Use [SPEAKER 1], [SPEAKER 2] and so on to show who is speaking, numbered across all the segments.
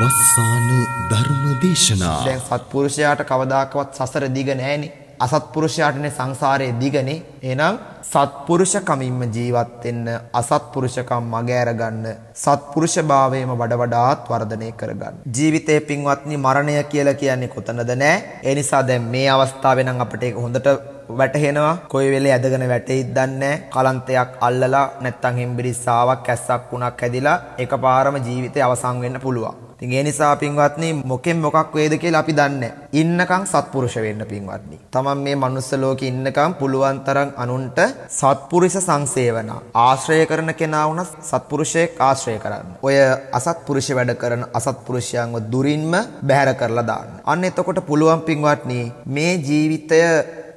[SPEAKER 1] වස්සාන ධර්ම දේශනා දැන්
[SPEAKER 2] සත්පුරුෂයාට කවදාකවත් සසර දිග නැහෙනේ අසත්පුරුෂයාටනේ සංසාරයේ දිගනේ එහෙනම් සත්පුරුෂකමින්ම ජීවත් වෙන්න අසත්පුරුෂකම් මගහැර ගන්න සත්පුරුෂභාවයම වඩ වඩාත් වර්ධනය කරගන්න ජීවිතයේ පින්වත්නි මරණය කියලා කියන්නේ කොතනද නෑ ඒ නිසා දැන් මේ අවස්ථාවේ නම් අපිට ඒක හොඳට වැටහෙනවා කොයි වෙලේ ඇදගෙන වැටෙයිද දන්නේ කලන්තයක් අල්ලලා නැත්තම් හෙම්බිරිස්සාවක් ඇස්සක් උණක් ඇදිලා එකපාරම ජීවිතේ අවසන් වෙන්න පුළුවන් ඉතින් ඒ නිසා පින්වත්නි මොකෙන් මොකක් වේද කියලා අපි දන්නේ ඉන්නකම් සත්පුරුෂ වෙන්න පින්වත්නි. තමන් මේ මනුස්ස ලෝකේ ඉන්නකම් පුළුවන් තරම් අනුන්ට සත්පුරුෂ සංසේවන ආශ්‍රය කරන කෙනා වුණත් සත්පුරුෂයෙක් ආශ්‍රය කරන්න. ඔය අසත්පුරුෂ වැඩ කරන අසත්පුරුෂයන්ව දුරින්ම බැහැර කරලා දාන්න. අන්න එතකොට පුළුවන් පින්වත්නි මේ ජීවිතය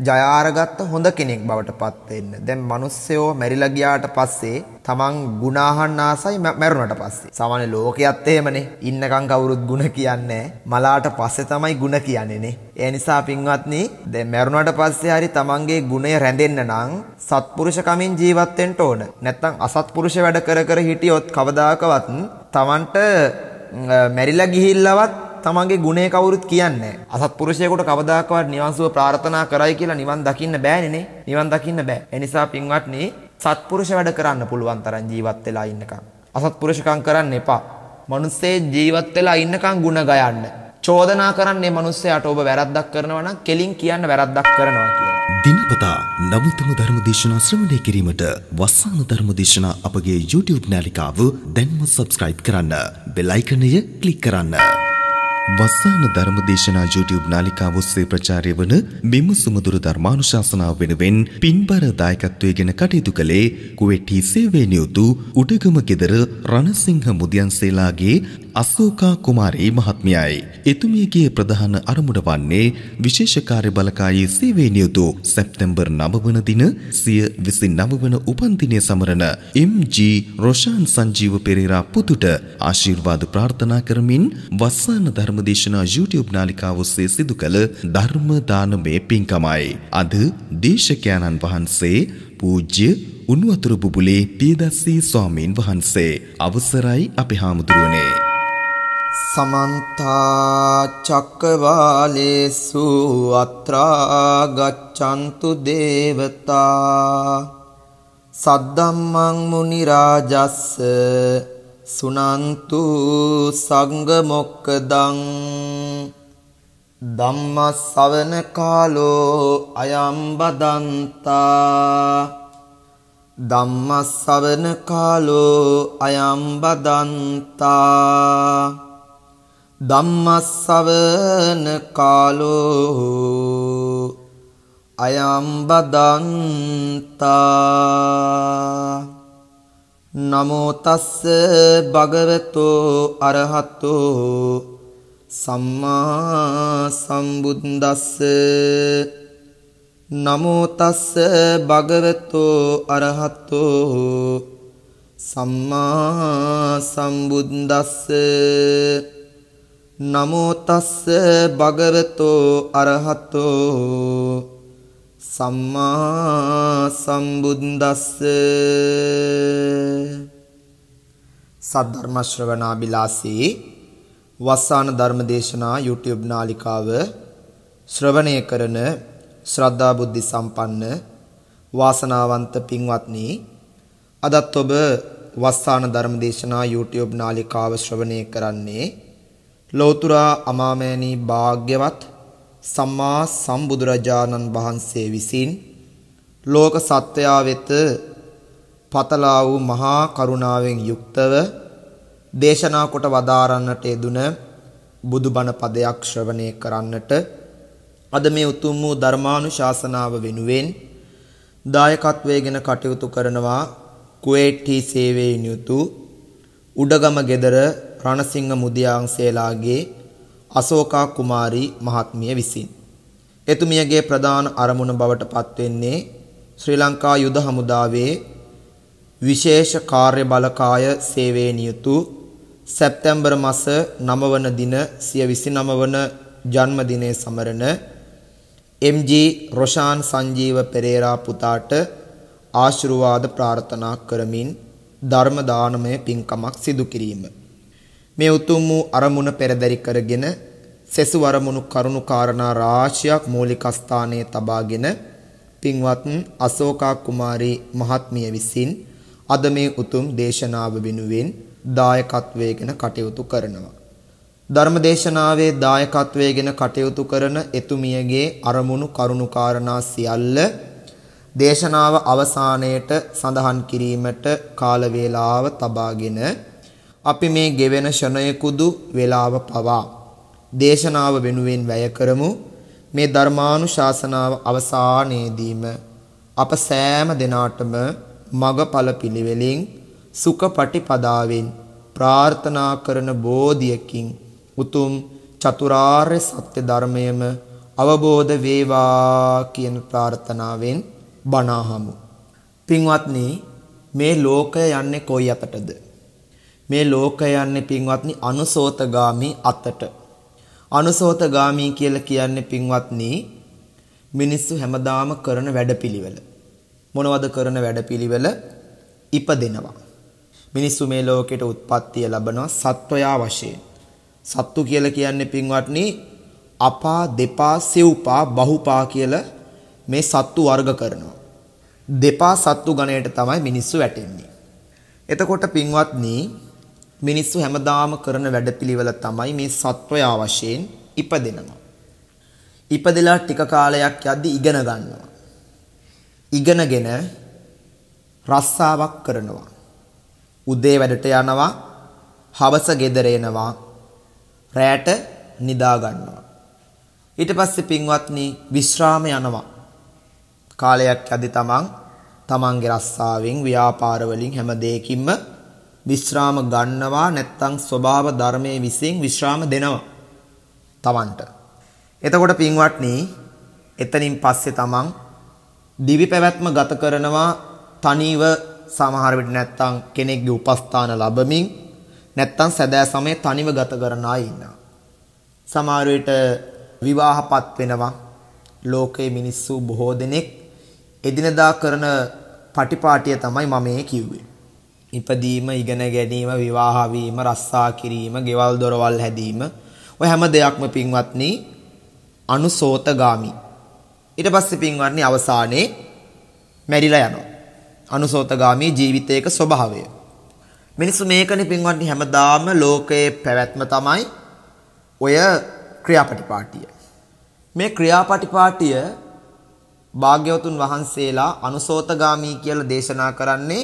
[SPEAKER 2] ජයාරගත්ත හොඳ කෙනෙක් බවට පත් වෙන්න. දැන් මිනිස්සයෝ මැරිලා ගියාට පස්සේ තමන් ಗುಣ අහන්න ආසයි මැරුණට පස්සේ. සාමාන්‍ය ලෝකයේත් එහෙමනේ. ඉන්නකම් කවුරුත් ಗುಣ කියන්නේ මලාට පස්සේ තමයි ಗುಣ කියන්නේනේ. ඒ නිසා පින්වත්නි, දැන් මැරුණට පස්සේ හරි තමන්ගේ ගුණය රැඳෙන්න නම් සත්පුරුෂකමින් ජීවත් වෙන්න ඕන. නැත්නම් අසත්පුරුෂ වැඩ කර කර හිටියොත් කවදාකවත් තමන්ට මැරිලා ගිහිල්ලවත් තමන්ගේ ගුණේ කවුරුත් කියන්නේ අසත්පුරුෂයෙකුට කවදාකවත් නිවන්සුව ප්‍රාර්ථනා කරයි කියලා නිවන් දකින්න බෑනේ නිවන් දකින්න බෑ ඒ නිසා පින්වත්නි සත්පුරුෂ වැඩ කරන්න පුළුවන් තරම් ජීවත් වෙලා ඉන්නකම් අසත්පුරුෂකම් කරන්න එපා මනුස්සේ ජීවත් වෙලා ඉන්නකම් ගුණ ගයන්න චෝදනා කරන්නේ මනුස්සයාට ඔබ වැරද්දක් කරනවා නම් කෙලින් කියන්න වැරද්දක් කරනවා කියලා.
[SPEAKER 1] දිනපතා නවතම ධර්ම දේශනා ශ්‍රවණය කිරීමට වස්සාන ධර්ම දේශනා අපගේ YouTube නාලිකාව දැන්ම subscribe කරන්න. බෙල් අයිකනය ක්ලික් කරන්න. වස්සාන ධර්ම දේශනා YouTube නාලිකාව ඔස්සේ ප්‍රචාරය වන මෙම සුමදුර ධර්මානුශාසනාව වෙනුවෙන් පින්බර දායකත්වයේගෙන කටයුතු කළේ කුවේටි සේවයේ නියුතු උඩගම ගෙදර රණසිංහ මුදියන්සේලාගේ අසෝකා කුමාරී මහත්මියයි. එතුමියගේ ප්‍රධාන අරමුණ වන්නේ විශේෂ කාර්ය බලකායේ සේවයෙන් යුතු සැප්තැම්බර් 9 වන දින 129 වන උපන්දිනය සමරන එම්.ජී. රොෂාන් සංජීව පෙරේරා පුතුට ආශිර්වාද ප්‍රාර්ථනා කරමින් වස්සාන ධර්මදේශනා YouTube නාලිකාව ඔස්සේ සිදු කළ ධර්ම දානමය පින්කමයි. අද දේශකයන්න් වහන්සේ පූජ්‍ය උණුවතුරු බුබුලේ පියදස්සී ස්වාමීන් වහන්සේ අවසරයි අපේ
[SPEAKER 2] හාමුදුරුවනේ සමන්තා චක්කවාලේසු අත්‍රා ගච්ඡන්තු දේවතා සද්දම්මං මුනි රාජස්ස සුනන්තු සංඝ මොක්කදං ධම්ම ශ්‍රවණ කාලෝ අයම් බදන්තා ධම්ම ශ්‍රවණ කාලෝ අයම් බදන්තා ධම්මස්සවන කාලෝ අයම් බදන්තා නමෝ තස්ස භගවතෝ අරහතෝ සම්මා සම්බුද්දස්ස නමෝ තස්ස භගවතෝ අරහතෝ සම්මා සම්බුද්දස්ස නමෝ තස්ස භගවතෝ අරහතෝ සම්මා සම්බුද්දස්ස සද්ධර්ම ශ්‍රවණා බිලාසී වස්සාන ධර්ම දේශනා YouTube නාලිකාව ශ්‍රවණය කරන ශ්‍රද්ධා බුද්ධි සම්පන්න වාසනාවන්ත පින්වත්නි අදත් ඔබ වස්සාන ධර්ම දේශනා YouTube නාලිකාව ශ්‍රවණය කරන්නේ ලෞතුරා අමාමෑණී භාග්‍යවත් සම්මා සම්බුදුරජාණන් වහන්සේ විසින් ලෝක සත්වයා වෙත පතලා වූ මහා කරුණාවෙන් යුක්තව දේශනා කොට වදාරන්නට යෙදුන බුදුබණ පදයක් ශ්‍රවණය කරන්නට අද මේ උතුම් වූ ධර්මානුශාසනාව වෙනුවෙන් දායකත්වයේගෙන කටයුතු කරනවා කුවේට්ටි සේවයේ නියුතු උඩගම gedara රණසිංහ මුදියාංශේලාගේ අශෝකා කුමාරී මහත්මිය විසින් එතුමියගේ ප්‍රධාන අරමුණ බවට පත්වෙන්නේ ශ්‍රී ලංකා යුද හමුදාවේ විශේෂ කාර්ය බලකාය සේවයේ නියුතු සැප්තැම්බර් මස 9 වන දින සිය 29 වන ජන්මදිනයේ සමරන එම්.ජී. රොෂාන් සංජීව පෙරේරා පුතාට ආශිර්වාද ප්‍රාර්ථනා කරමින් ධර්ම දානමය පින්කමක් සිදු කිරීම මේ උතුම් වූ අරමුණ පෙරදරි කරගෙන සෙසු අරමුණු කරුණු කාරණා රාශියක් මූලික ස්ථානයේ තබාගෙන පින්වත් අශෝකා කුමාරී මහත්මිය විසින් අද මේ උතුම් දේශනාව වෙනුවෙන් දායකත්වයේගෙන කටයුතු කරනවා. ධර්මදේශනාවේ දායකත්වයේගෙන කටයුතු කරන එතුමියගේ අරමුණු කරුණු කාරණා සියල්ල දේශනාව අවසානයේට සඳහන් කිරීමට කාල වේලාව තබාගෙන අපි මේ ගෙවෙන ෂණයකුදු වේලාව පවා දේශනාව වෙනුවෙන් වැය කරමු මේ ධර්මානුශාසනාව අවසානයේදීම අප සෑම දිනාටම මගඵල පිළිවෙලින් සුඛපටිපදාවෙන් ප්‍රාර්ථනා කරන බෝධියකින් උතුම් චතුරාර්ය සත්‍ය ධර්මයම අවබෝධ වේවා කියන ප්‍රාර්ථනාවෙන් බණහමු. පින්වත්නි මේ ලෝකය යන්නේ කොයි අපටද? මේ ලෝකය යන්නේ පින්වත්නි අනුසෝතගාමි අතට. අනුසෝතගාමි කියලා කියන්නේ පින්වත්නි මිනිස්සු හැමදාම කරන වැඩපිළිවෙල. මොනවද කරන වැඩපිළිවෙල? ඉපදෙනවා. මිනිස්සු මේ ලෝකයට උත්පත්තිය ලබනවා සත්වයා වශයෙන්. සත්තු කියලා කියන්නේ පින්වත්නි අපා දෙපා සෙව්පා බහුපා කියලා මේ සත්තු වර්ග කරනවා. දෙපා සත්තු ගණයට තමයි මිනිස්සු වැටෙන්නේ. එතකොට පින්වත්නි මිනිස්සු හැමදාම කරන වැඩපිළිවෙල තමයි මේ සත්වයා වශයෙන් ඉපදෙනවා. ඉපදෙලා ටික කාලයක් යද්දි ඉගෙන ගන්නවා. ඉගෙනගෙන රස්සාවක් කරනවා. උදේ වැඩට යනවා, හවස ගෙදර එනවා, රැට නිදා ගන්නවා. ඊට පස්සේ පින්වත්නි විශ්‍රාම යනවා. කාලයක් යද්දි තමන් තමන්ගේ රස්සාවෙන් ව්‍යාපාර වලින් හැම දෙයකින්ම විශ්‍රාම ගන්නවා නැත්නම් ස්වභාව ධර්මයේ විසින් විශ්‍රාම දෙනවා Tamanට. එතකොට පින්වත්නි එතනින් පස්සේ Taman දිවි පැවැත්ම ගත කරනවා තනිව සමහර විට නැත්නම් කෙනෙක්ගේ උපස්ථාන ලැබමින් නැත්නම් සදා සමයේ තනිව ගත කරන අය ඉන්නවා. සමහර විට විවාහපත් වෙනවා. ලෝකයේ මිනිස්සු බොහෝ දෙනෙක් එදිනදා කරන පටිපාටිය තමයි මම මේ කිව්වේ. ඉපදීම, ඉගෙන ගැනීම, විවාහ වීම, රස්සා කිරීම, ගෙවල් දොරවල් හැදීම ඔය හැම දෙයක්ම පින්වත්නි අනුසෝතගාමි. ඊට පස්සේ පින්වත්නි අවසානයේ මැරිලා යනවා. අනුසෝතගාමී ජීවිතයක ස්වභාවය. මිනිස්සු මේකනේ පින්වත්නි හැමදාම ලෝකයේ පැවැත්ම තමයි ඔය ක්‍රියාපටිපාටිය. මේ ක්‍රියාපටිපාටිය භාග්‍යවතුන් වහන්සේලා අනුසෝතගාමී කියලා දේශනා කරන්නේ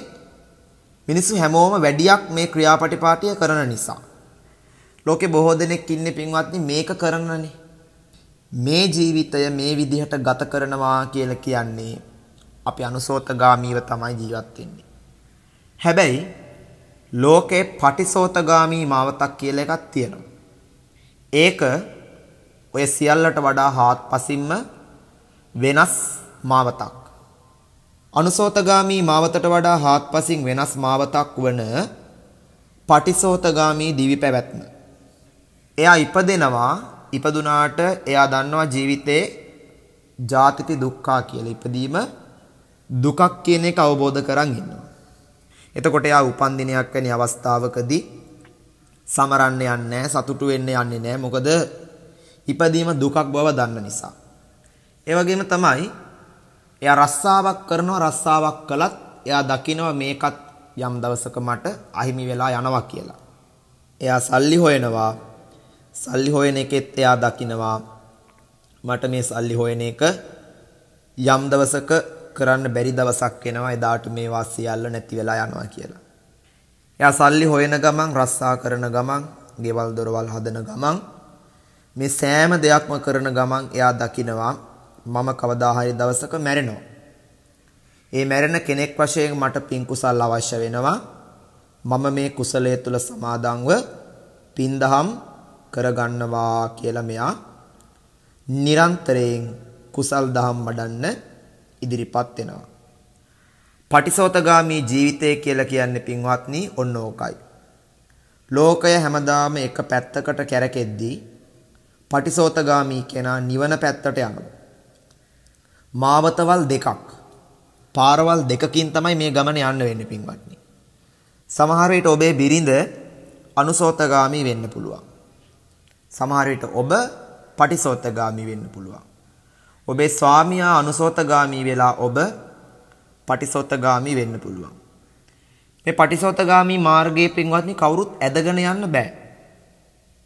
[SPEAKER 2] මිනිස්සු හැමෝම වැඩියක් මේ ක්‍රියාපටිපාටිය කරන නිසා. ලෝකේ බොහෝ දෙනෙක් ඉන්නේ පින්වත්නි මේක කරනනේ. මේ ජීවිතය මේ විදිහට ගත කරනවා කියලා කියන්නේ අපි අනුසෝතගාමීව තමයි ජීවත් වෙන්නේ. හැබැයි ලෝකේ පටිසෝතගාමී මාවතක් කියලා එකක් තියෙනවා. ඒක ඔය සියල්ලට වඩා හාත්පසින්ම වෙනස් මාවතක්. අනුසෝතගාමී මාවතට වඩා හාත්පසින් වෙනස් මාවතක් වන පටිසෝතගාමී දිවි පැවැත්ම. එයා ඉපදෙනවා ඉපදුනාට එයා දන්නවා ජීවිතේ ජාතිති දුක්ඛා කියලා ඉපදීම දුකක් කියන එක අවබෝධ කරන් ඉන්නවා. එතකොට එයා උපන්දිනයක් වැනි අවස්ථාවකදී සමරන්න යන්නේ නැහැ සතුටු වෙන්න යන්නේ නැහැ මොකද ඉපදීම දුකක් බව දන්න නිසා. ඒ වගේම තමයි එයා රස්සාවක් කරනවා රස්සාවක් කළත් එයා දකිනවා මේකත් යම් දවසක මට අහිමි වෙලා යනවා කියලා. එයා සල්ලි හොයනවා. සල්ලි හොයන එකෙත් එයා දකිනවා මට මේ සල්ලි හොයන එක යම් දවසක කරන්න බැරි දවසක් එනවා එදාට මේවා සියල්ල නැති වෙලා යනවා කියලා. එයා සල්ලි හොයන ගමන් රස්සා කරන ගමන් ගෙවල් දොරවල් හදන ගමන් මේ සෑම දෙයක්ම කරන ගමන් එයා දකිනවා මම කවදා හරි දවසක මැරෙනවා. ඒ මැරෙන කෙනෙක් වශයෙන් මට පින් කුසල් අවශ්‍ය වෙනවා. මම මේ කුසලයේ තුල සමාදන්ව පින්දහම් කරගන්නවා කියලා මෙයා නිරන්තරයෙන් කුසල් දහම් වඩන්න ඉදිරිපත් වෙනවා. පටිසෝතගාමී ජීවිතය කියලා කියන්නේ පින්වත්නි ඔන්න ඕකයි. ලෝකය හැමදාම එක පැත්තකට කැරකෙද්දී පටිසෝතගාමී කෙනා නිවන පැත්තට යනවා. මාවතවල් දෙකක් පාරවල් දෙකකින් තමයි මේ ගමන යන්න වෙන්නේ පින්වත්නි. සමහර විට ඔබේ බිරිඳ අනුසෝතගාමි වෙන්න පුළුවන්. සමහර විට ඔබ පටිසෝතගාමි වෙන්න පුළුවන්. ඔබේ ස්වාමියා අනුසෝතගාමි වෙලා ඔබ පටිසෝතගාමි වෙන්න පුළුවන්. මේ පටිසෝතගාමි මාර්ගයේ පින්වත්නි කවුරුත් ඇදගෙන යන්න බෑ.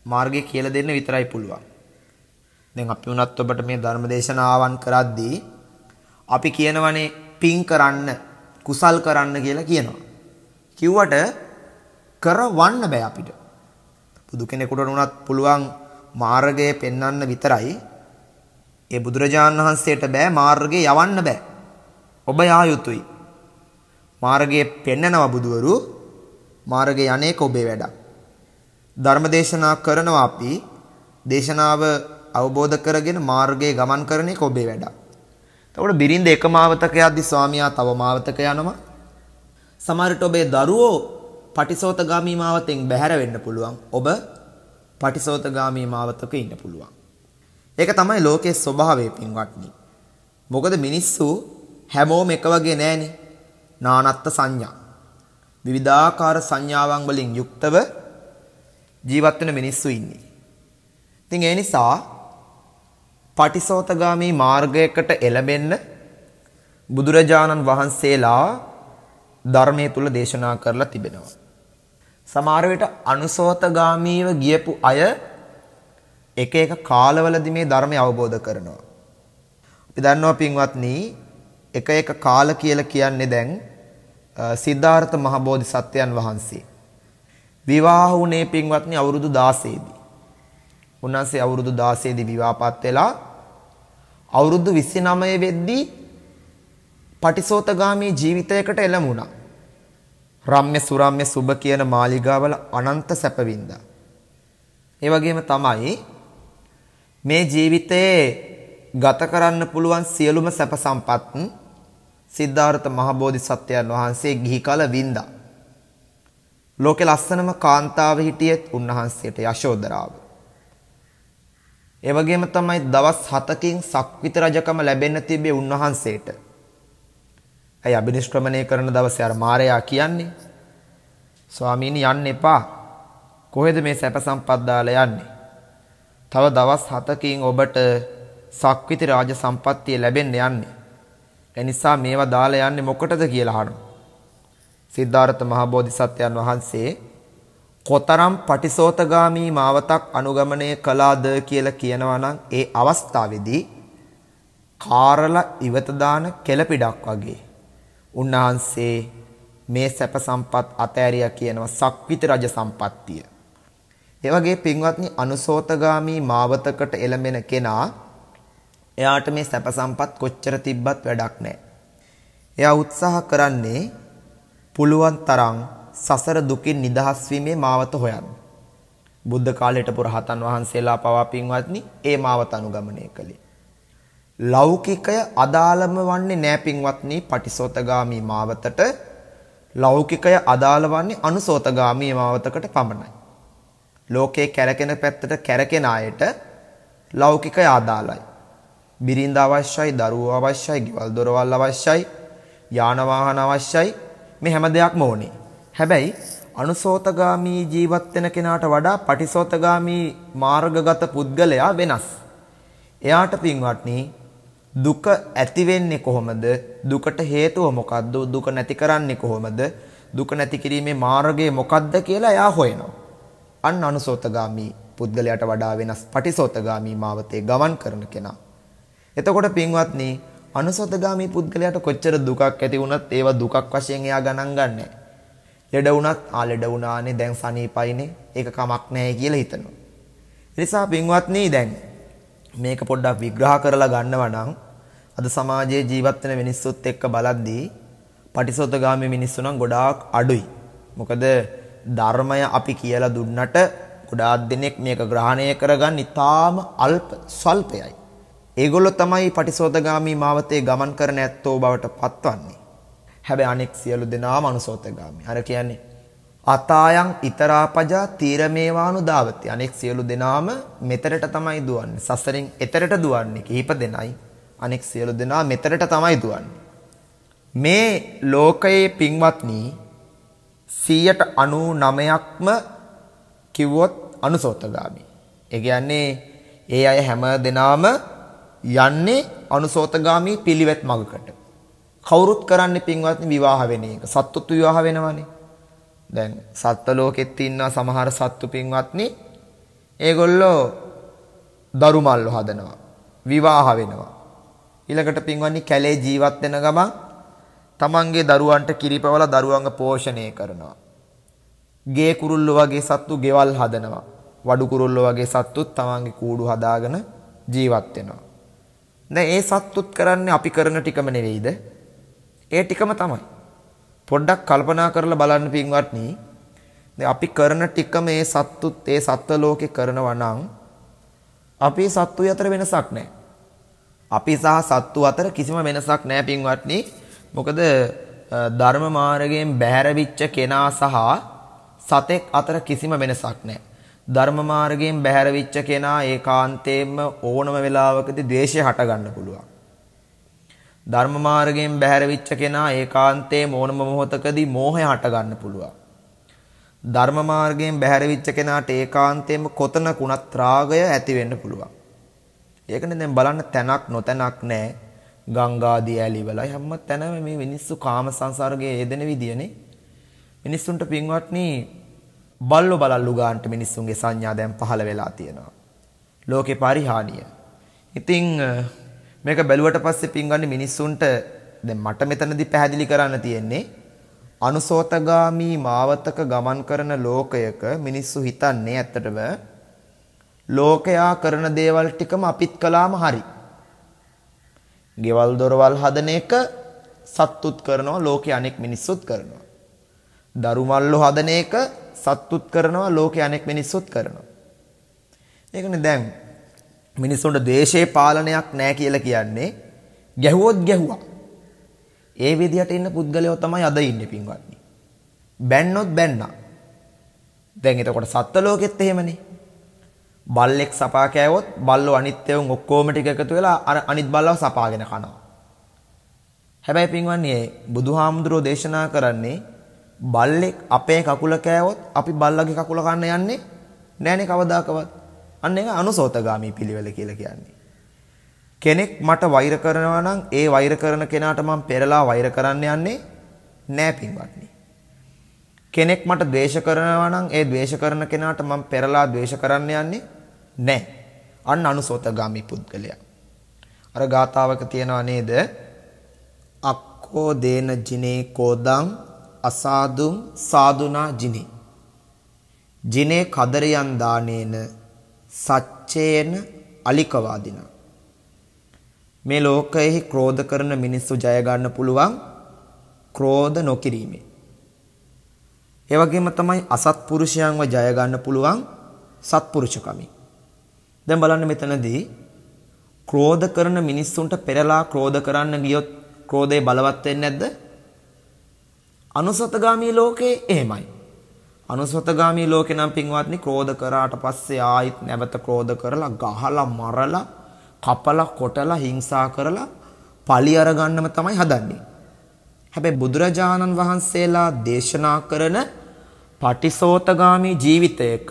[SPEAKER 2] මාර්ගය කියලා දෙන්න විතරයි පුළුවන්. දැන් අපි උනත් ඔබට මේ ධර්මදේශනාවන් කරද්දී අපි කියනවනේ පින් කරන්න කුසල් කරන්න කියලා කියනවා. කිව්වට කරවන්න බෑ අපිට. බුදු කෙනෙකුට වුණත් පුළුවන් මාර්ගය පෙන්වන්න විතරයි. ඒ බුදුරජාණන් වහන්සේට බෑ මාර්ගේ යවන්න බෑ. ඔබ යා යුතුයි. මාර්ගයේ පෙන්නනවා බුදුවරු මාර්ගයේ අනේක ඔබේ වැඩක්. ධර්මදේශනා කරනවා අපි දේශනාව අවබෝධ කරගෙන මාර්ගයේ ගමන් කරන එක ඔබේ වැඩක්. එතකොට බිරිඳ එක මාවතක යද්දි ස්වාමියා තව මාවතක යනවා. සමහරට ඔබේ දරුවෝ පටිසෝතගාමී මාවතෙන් බැහැර වෙන්න පුළුවන්. ඔබ පටිසෝතගාමී මාවතක ඉන්න පුළුවන්. ඒක තමයි ලෝකයේ ස්වභාවය පින්වත්නි. මොකද මිනිස්සු හැමෝම එක වගේ නෑනේ. නානත්ත් සංඥා. විවිධාකාර සංඥාවන් වලින් යුක්තව ජීවත් වෙන මිනිස්සු ඉන්නේ. ඉතින් ඒ නිසා පටිසෝතගාමී මාර්ගයකට එළඹෙන්න බුදුරජාණන් වහන්සේලා ධර්මයේ තුල දේශනා කරලා තිබෙනවා. සමහර විට අනුසෝතගාමීව ගියපු අය එක එක කාලවලදී මේ ධර්මය අවබෝධ කරනවා. අපි දන්නවා පින්වත්නි එක එක කාල කියලා කියන්නේ දැන් සිද්ධාර්ථ මහ බෝධිසත්වයන් වහන්සේ විවාහ වුණේ පින්වත්නි අවුරුදු 16 දී. උන්වහන්සේ අවුරුදු 16 දී විවාහපත් වෙලා අවුරුදු 29 වෙද්දී පටිසෝතගාමී ජීවිතයකට එළඹුණා. රම්ම්‍ය සුරම්ම්‍ය සුබ කියන මාලිගාවල අනන්ත සැපවින්දා. ඒ වගේම තමයි මේ ජීවිතයේ ගත කරන්න පුළුවන් සියලුම සැප සම්පත් සිද්ධාර්ථ මහබෝධිසත්වයන් වහන්සේ ගිහි කල වින්දා. ලෝකේ ලස්සනම කාන්තාව හිටියෙත් උන්වහන්සේට යශෝදරාව. ඒ වගේම තමයි දවස් 7කින් සක්විත රජකම ලැබෙන්න තිබේ උන්වහන්සේට. ඇයි අබිනිෂ්ක්‍රමණය කරන දවසේ අර මාරයා කියන්නේ? ස්වාමීනි යන්න එපා. කොහෙද මේ සැප සම්පත් දාලා යන්නේ? තව දවස් 7කින් ඔබට සක්විති රාජ සම්පත්තිය ලැබෙන්න යන්නේ. ඒ නිසා මේවා දාලා යන්නේ මොකටද කියලා අහනවා. සිද්ධාර්ථ මහ බෝධිසත්වයන් වහන්සේ කොතරම් පටිසෝතගාමී මාවතක් අනුගමනය කළාද කියලා කියනවා නම් ඒ අවස්ථාවේදී කාරල ඉවත දාන කෙලපිඩක් වගේ උන්වහන්සේ මේ සැප සම්පත් අතෑරියා කියනවා සක්විත රජ සම්පත්තිය. ඒ වගේ පින්වත්නි අනුසෝතගාමී මාවතකට එළඹෙන කෙනා එයාට මේ සැප සම්පත් කොච්චර තිබ්බත් වැඩක් නැහැ. එයා උත්සාහ කරන්නේ පුළුවන් තරම් සසර දුකින් නිදහස් වීමේ මාවත හොයන්න. බුද්ධ කාලයට පුරහතන් වහන්සේලා පවා පින්වත්නි ඒ මාවත අනුගමනය කළේ. ලෞකිකය අදාළම වන්නේ නෑ පින්වත්නි පටිසෝතගාමී මාවතට ලෞකිකය අදාළ වන්නේ අනුසෝතගාමී මාවතකට පමණයි. ලෝකේ කැරකෙන පැත්තට කැරකෙන අයට ලෞකිකය අදාළයි. බිරිඳ අවශ්‍යයි, දරුවෝ අවශ්‍යයි, ගෙවල් දොරවල් අවශ්‍යයි, යාන වාහන අවශ්‍යයි. මේ හැම දෙයක්ම ඕනේ. හැබැයි අනුසෝතගාමී ජීවත් වෙන කෙනාට වඩා පටිසෝතගාමී මාර්ගගත පුද්ගලයා වෙනස්. එයාට පින්වත්නි දුක ඇති වෙන්නේ කොහොමද? දුකට හේතුව මොකද්ද? දුක නැති කරන්නේ කොහොමද? දුක නැති කිරීමේ මාර්ගය මොකද්ද කියලා එයා හොයනවා. අන්න අනුසෝතගාමී පුද්ගලයාට වඩා වෙනස් පටිසෝතගාමී මාවතේ ගමන් කරන කෙනා. එතකොට පින්වත්නි අනුසෝතගාමී පුද්ගලයාට කොච්චර දුකක් ඇති වුණත් ඒව දුකක් වශයෙන් එයා ගණන් ගන්නෑ. ලෙඩ වුණත් ආ ලෙඩ වුණානේ දැන් සනීපයිනේ ඒක කමක් නැහැ කියලා හිතනවා. ඒ නිසා පින්වත්නි දැන් මේක පොඩ්ඩක් විග්‍රහ කරලා ගන්නවා නම් අද සමාජයේ ජීවත් වෙන මිනිස්සුත් එක්ක බලද්දී පටිසෝතගාමී මිනිස්සු නම් ගොඩාක් අඩුයි. මොකද ධර්මය අපි කියලා දුන්නට ගොඩාක් දෙනෙක් මේක ග්‍රහණය කරගන්න ඉතාම අල්ප සල්පයයි. ඒගොල්ලෝ තමයි පටිසෝතගාමී මාවතේ ගමන් කරන ඇත්තෝ බවට පත්වන්නේ. හැබැයි අනෙක් සියලු දෙනාම අනුසෝතගාමි. අර කියන්නේ අතායන් ඊතරාපජා තීරමේවානු දාවති. අනෙක් සියලු දෙනාම මෙතරට තමයි දුවන්නේ. සසරෙන් එතරට දුවන්නේ කීප දෙනයි. අනෙක් සියලු දෙනා මෙතරට තමයි දුවන්නේ. මේ ලෝකයේ පින්වත්නි 199ක්ම කිව්වොත් අනුසෝතගාමි. ඒ කියන්නේ ඒ අය හැම දෙනාම යන්නේ අනුසෝතගාමි පිළිවෙත් මගකට. කවුරුත් කරන්නේ පින්වත්නි විවාහ වෙන එක. සත්තුත් විවාහ වෙනවනේ. දැන් සත්ත්ව ලෝකෙත් ඉන්නවා සමහර සත්තු පින්වත්නි. ඒගොල්ලෝ දරුමල්ලු හදනවා. විවාහ වෙනවා. ඊළඟට පින්වත්නි කැලේ ජීවත් වෙන ගමන් තමන්ගේ දරුවන්ට කිරිපවල දරුවන්ව පෝෂණය කරනවා. ගේ කුරුල්ලෝ වගේ සත්තු ගෙවල් හදනවා. වඩු කුරුල්ලෝ වගේ සත්තුත් තමන්ගේ කූඩු හදාගෙන ජීවත් වෙනවා. දැන් ඒ සත්තුත් කරන්නේ අපි කරන ටිකම නෙවෙයිද? ඒ ටිකම තමයි. පොඩ්ඩක් කල්පනා කරලා බලන්න පින්වත්නි. දැන් අපි කරන ටික මේ සත්තුත් ඒ සත්ත්ව ලෝකේ කරනවා නම් අපි සත්තු අතර වෙනසක් නැහැ. අපි සහ සත්තු අතර කිසිම වෙනසක් නැහැ පින්වත්නි. මොකද ධර්ම මාර්ගයෙන් බැහැරවිච්ච කෙනා සහ සතෙක් අතර කිසිම වෙනසක් නැහැ. ධර්ම මාර්ගයෙන් බැහැරවිච්ච කෙනා ඒකාන්තයෙන්ම ඕනම වෙලාවකදී ද්වේෂය හට ගන්න පුළුවන්. ධර්ම මාර්ගයෙන් බැහැර වෙච්ච කෙනා ඒකාන්තයේ මොනම මොහොතකදී මෝහය හට ගන්න පුළුවන්. ධර්ම මාර්ගයෙන් බැහැර වෙච්ච කෙනාට ඒකාන්තයෙන්ම කොතනකුණත් රාගය ඇති වෙන්න පුළුවන්. ඒකනේ දැන් බලන්න තැනක් නොතැනක් නැහැ. ගංගාදී ඇලිවලයි හැම තැනම මේ මිනිස්සු කාම සංසර්ගයේ යෙදෙන විදියනේ. මිනිස්සුන්ට පින්වත්නි බල්ලෝ බලල්ලු ගන්නට මිනිස්සුන්ගේ සංඥා දැන් පහළ වෙලා තියෙනවා. ලෝකේ පරිහානිය. ඉතින් මේක බැලුවට පස්සේ පින්ගන්නේ මිනිස්සුන්ට දැන් මට මෙතනදී පැහැදිලි කරන්න තියෙන්නේ අනුසෝතගාමි මාවතක ගමන් කරන ලෝකයක මිනිස්සු හිතන්නේ ඇත්තටම ලෝකයා කරන දේවල් ටිකම අපිත් කළාම හරි. ගෙවල් දොරවල් හදන එක සත්තුත් කරනවා ලෝකයේ අනෙක් මිනිස්සුත් කරනවා. දරුමල්ලු හදන එක සත්තුත් කරනවා ලෝකයේ අනෙක් මිනිස්සුත් කරනවා. ඒකනේ දැන් මිනිස්සුන්ට දේශේ පාලනයක් නැහැ කියලා කියන්නේ ගැහුවොත් ගැහුවා. ඒ විදිහට ඉන්න පුද්ගලයෝ තමයි අද ඉන්නේ පින්වත්නි. බැන්නොත් බැන්නා. දැන් එතකොට සත්ත්ව ලෝකෙත් එහෙමනේ. බල්ලෙක් සපා කෑවොත් බල්ලෝ අනිත් ඒවාන් ඔක්කොම ටික එකතු වෙලා අර අනිත් බල්ලව සපාගෙන කනවා. හැබැයි පින්වත්නි බුදුහාමුදුරෝ දේශනා කරන්නේ බල්ලෙක් අපේ කකුල කෑවොත් අපි බල්ලගේ කකුල කන්න යන්නේ නෑනේ කවදාකවත්. අන්න ඒක අනුසෝතගාමි පිළිවෙල කියලා කියන්නේ. කෙනෙක් මට වෛර කරනවා නම් ඒ වෛර කරන කෙනාට මම පෙරලා වෛර කරන්න යන්නේ නෑ පින්වත්නි. කෙනෙක් මට ද්වේෂ කරනවා නම් ඒ ද්වේෂ කරන කෙනාට මම පෙරලා ද්වේෂ කරන්න යන්නේ නෑ. අන්න අනුසෝතගාමි පුද්ගලයා. අර ගාතාවක තියනවා නේද? අක්කෝ දේන ජිනේ කෝදං අසාදුම් සාදුනා ජිනේ. ජිනේ කදරයන් දානේන සච්චේන අලිකවාදිනා මේ ලෝකයේ ක්‍රෝධ කරන මිනිස්සු ජය ගන්න පුළුවන් ක්‍රෝධ නොකිරීමෙන්. ඒ වගේම තමයි අසත්පුරුෂයන්ව ජය ගන්න පුළුවන් සත්පුරුෂකමින්. දැන් බලන්න මෙතනදී ක්‍රෝධ කරන මිනිස්සුන්ට පෙරලා ක්‍රෝධ කරන්න ගියොත් ක්‍රෝධය බලවත් වෙන්නේ නැද්ද? අනුසතගාමී ලෝකේ එහෙමයි. අනුසතගාමී ලෝකේ නම් පින්වත්නි ක්‍රෝධ කරාට පස්සේ ආයිත් නැවත ක්‍රෝධ කරලා ගහලා මරලා කපලා කොටලා හිංසා කරලා පලි අරගන්නම තමයි හදන්නේ. හැබැයි බුදුරජාණන් වහන්සේලා දේශනා කරන පටිසෝතගාමී ජීවිතයක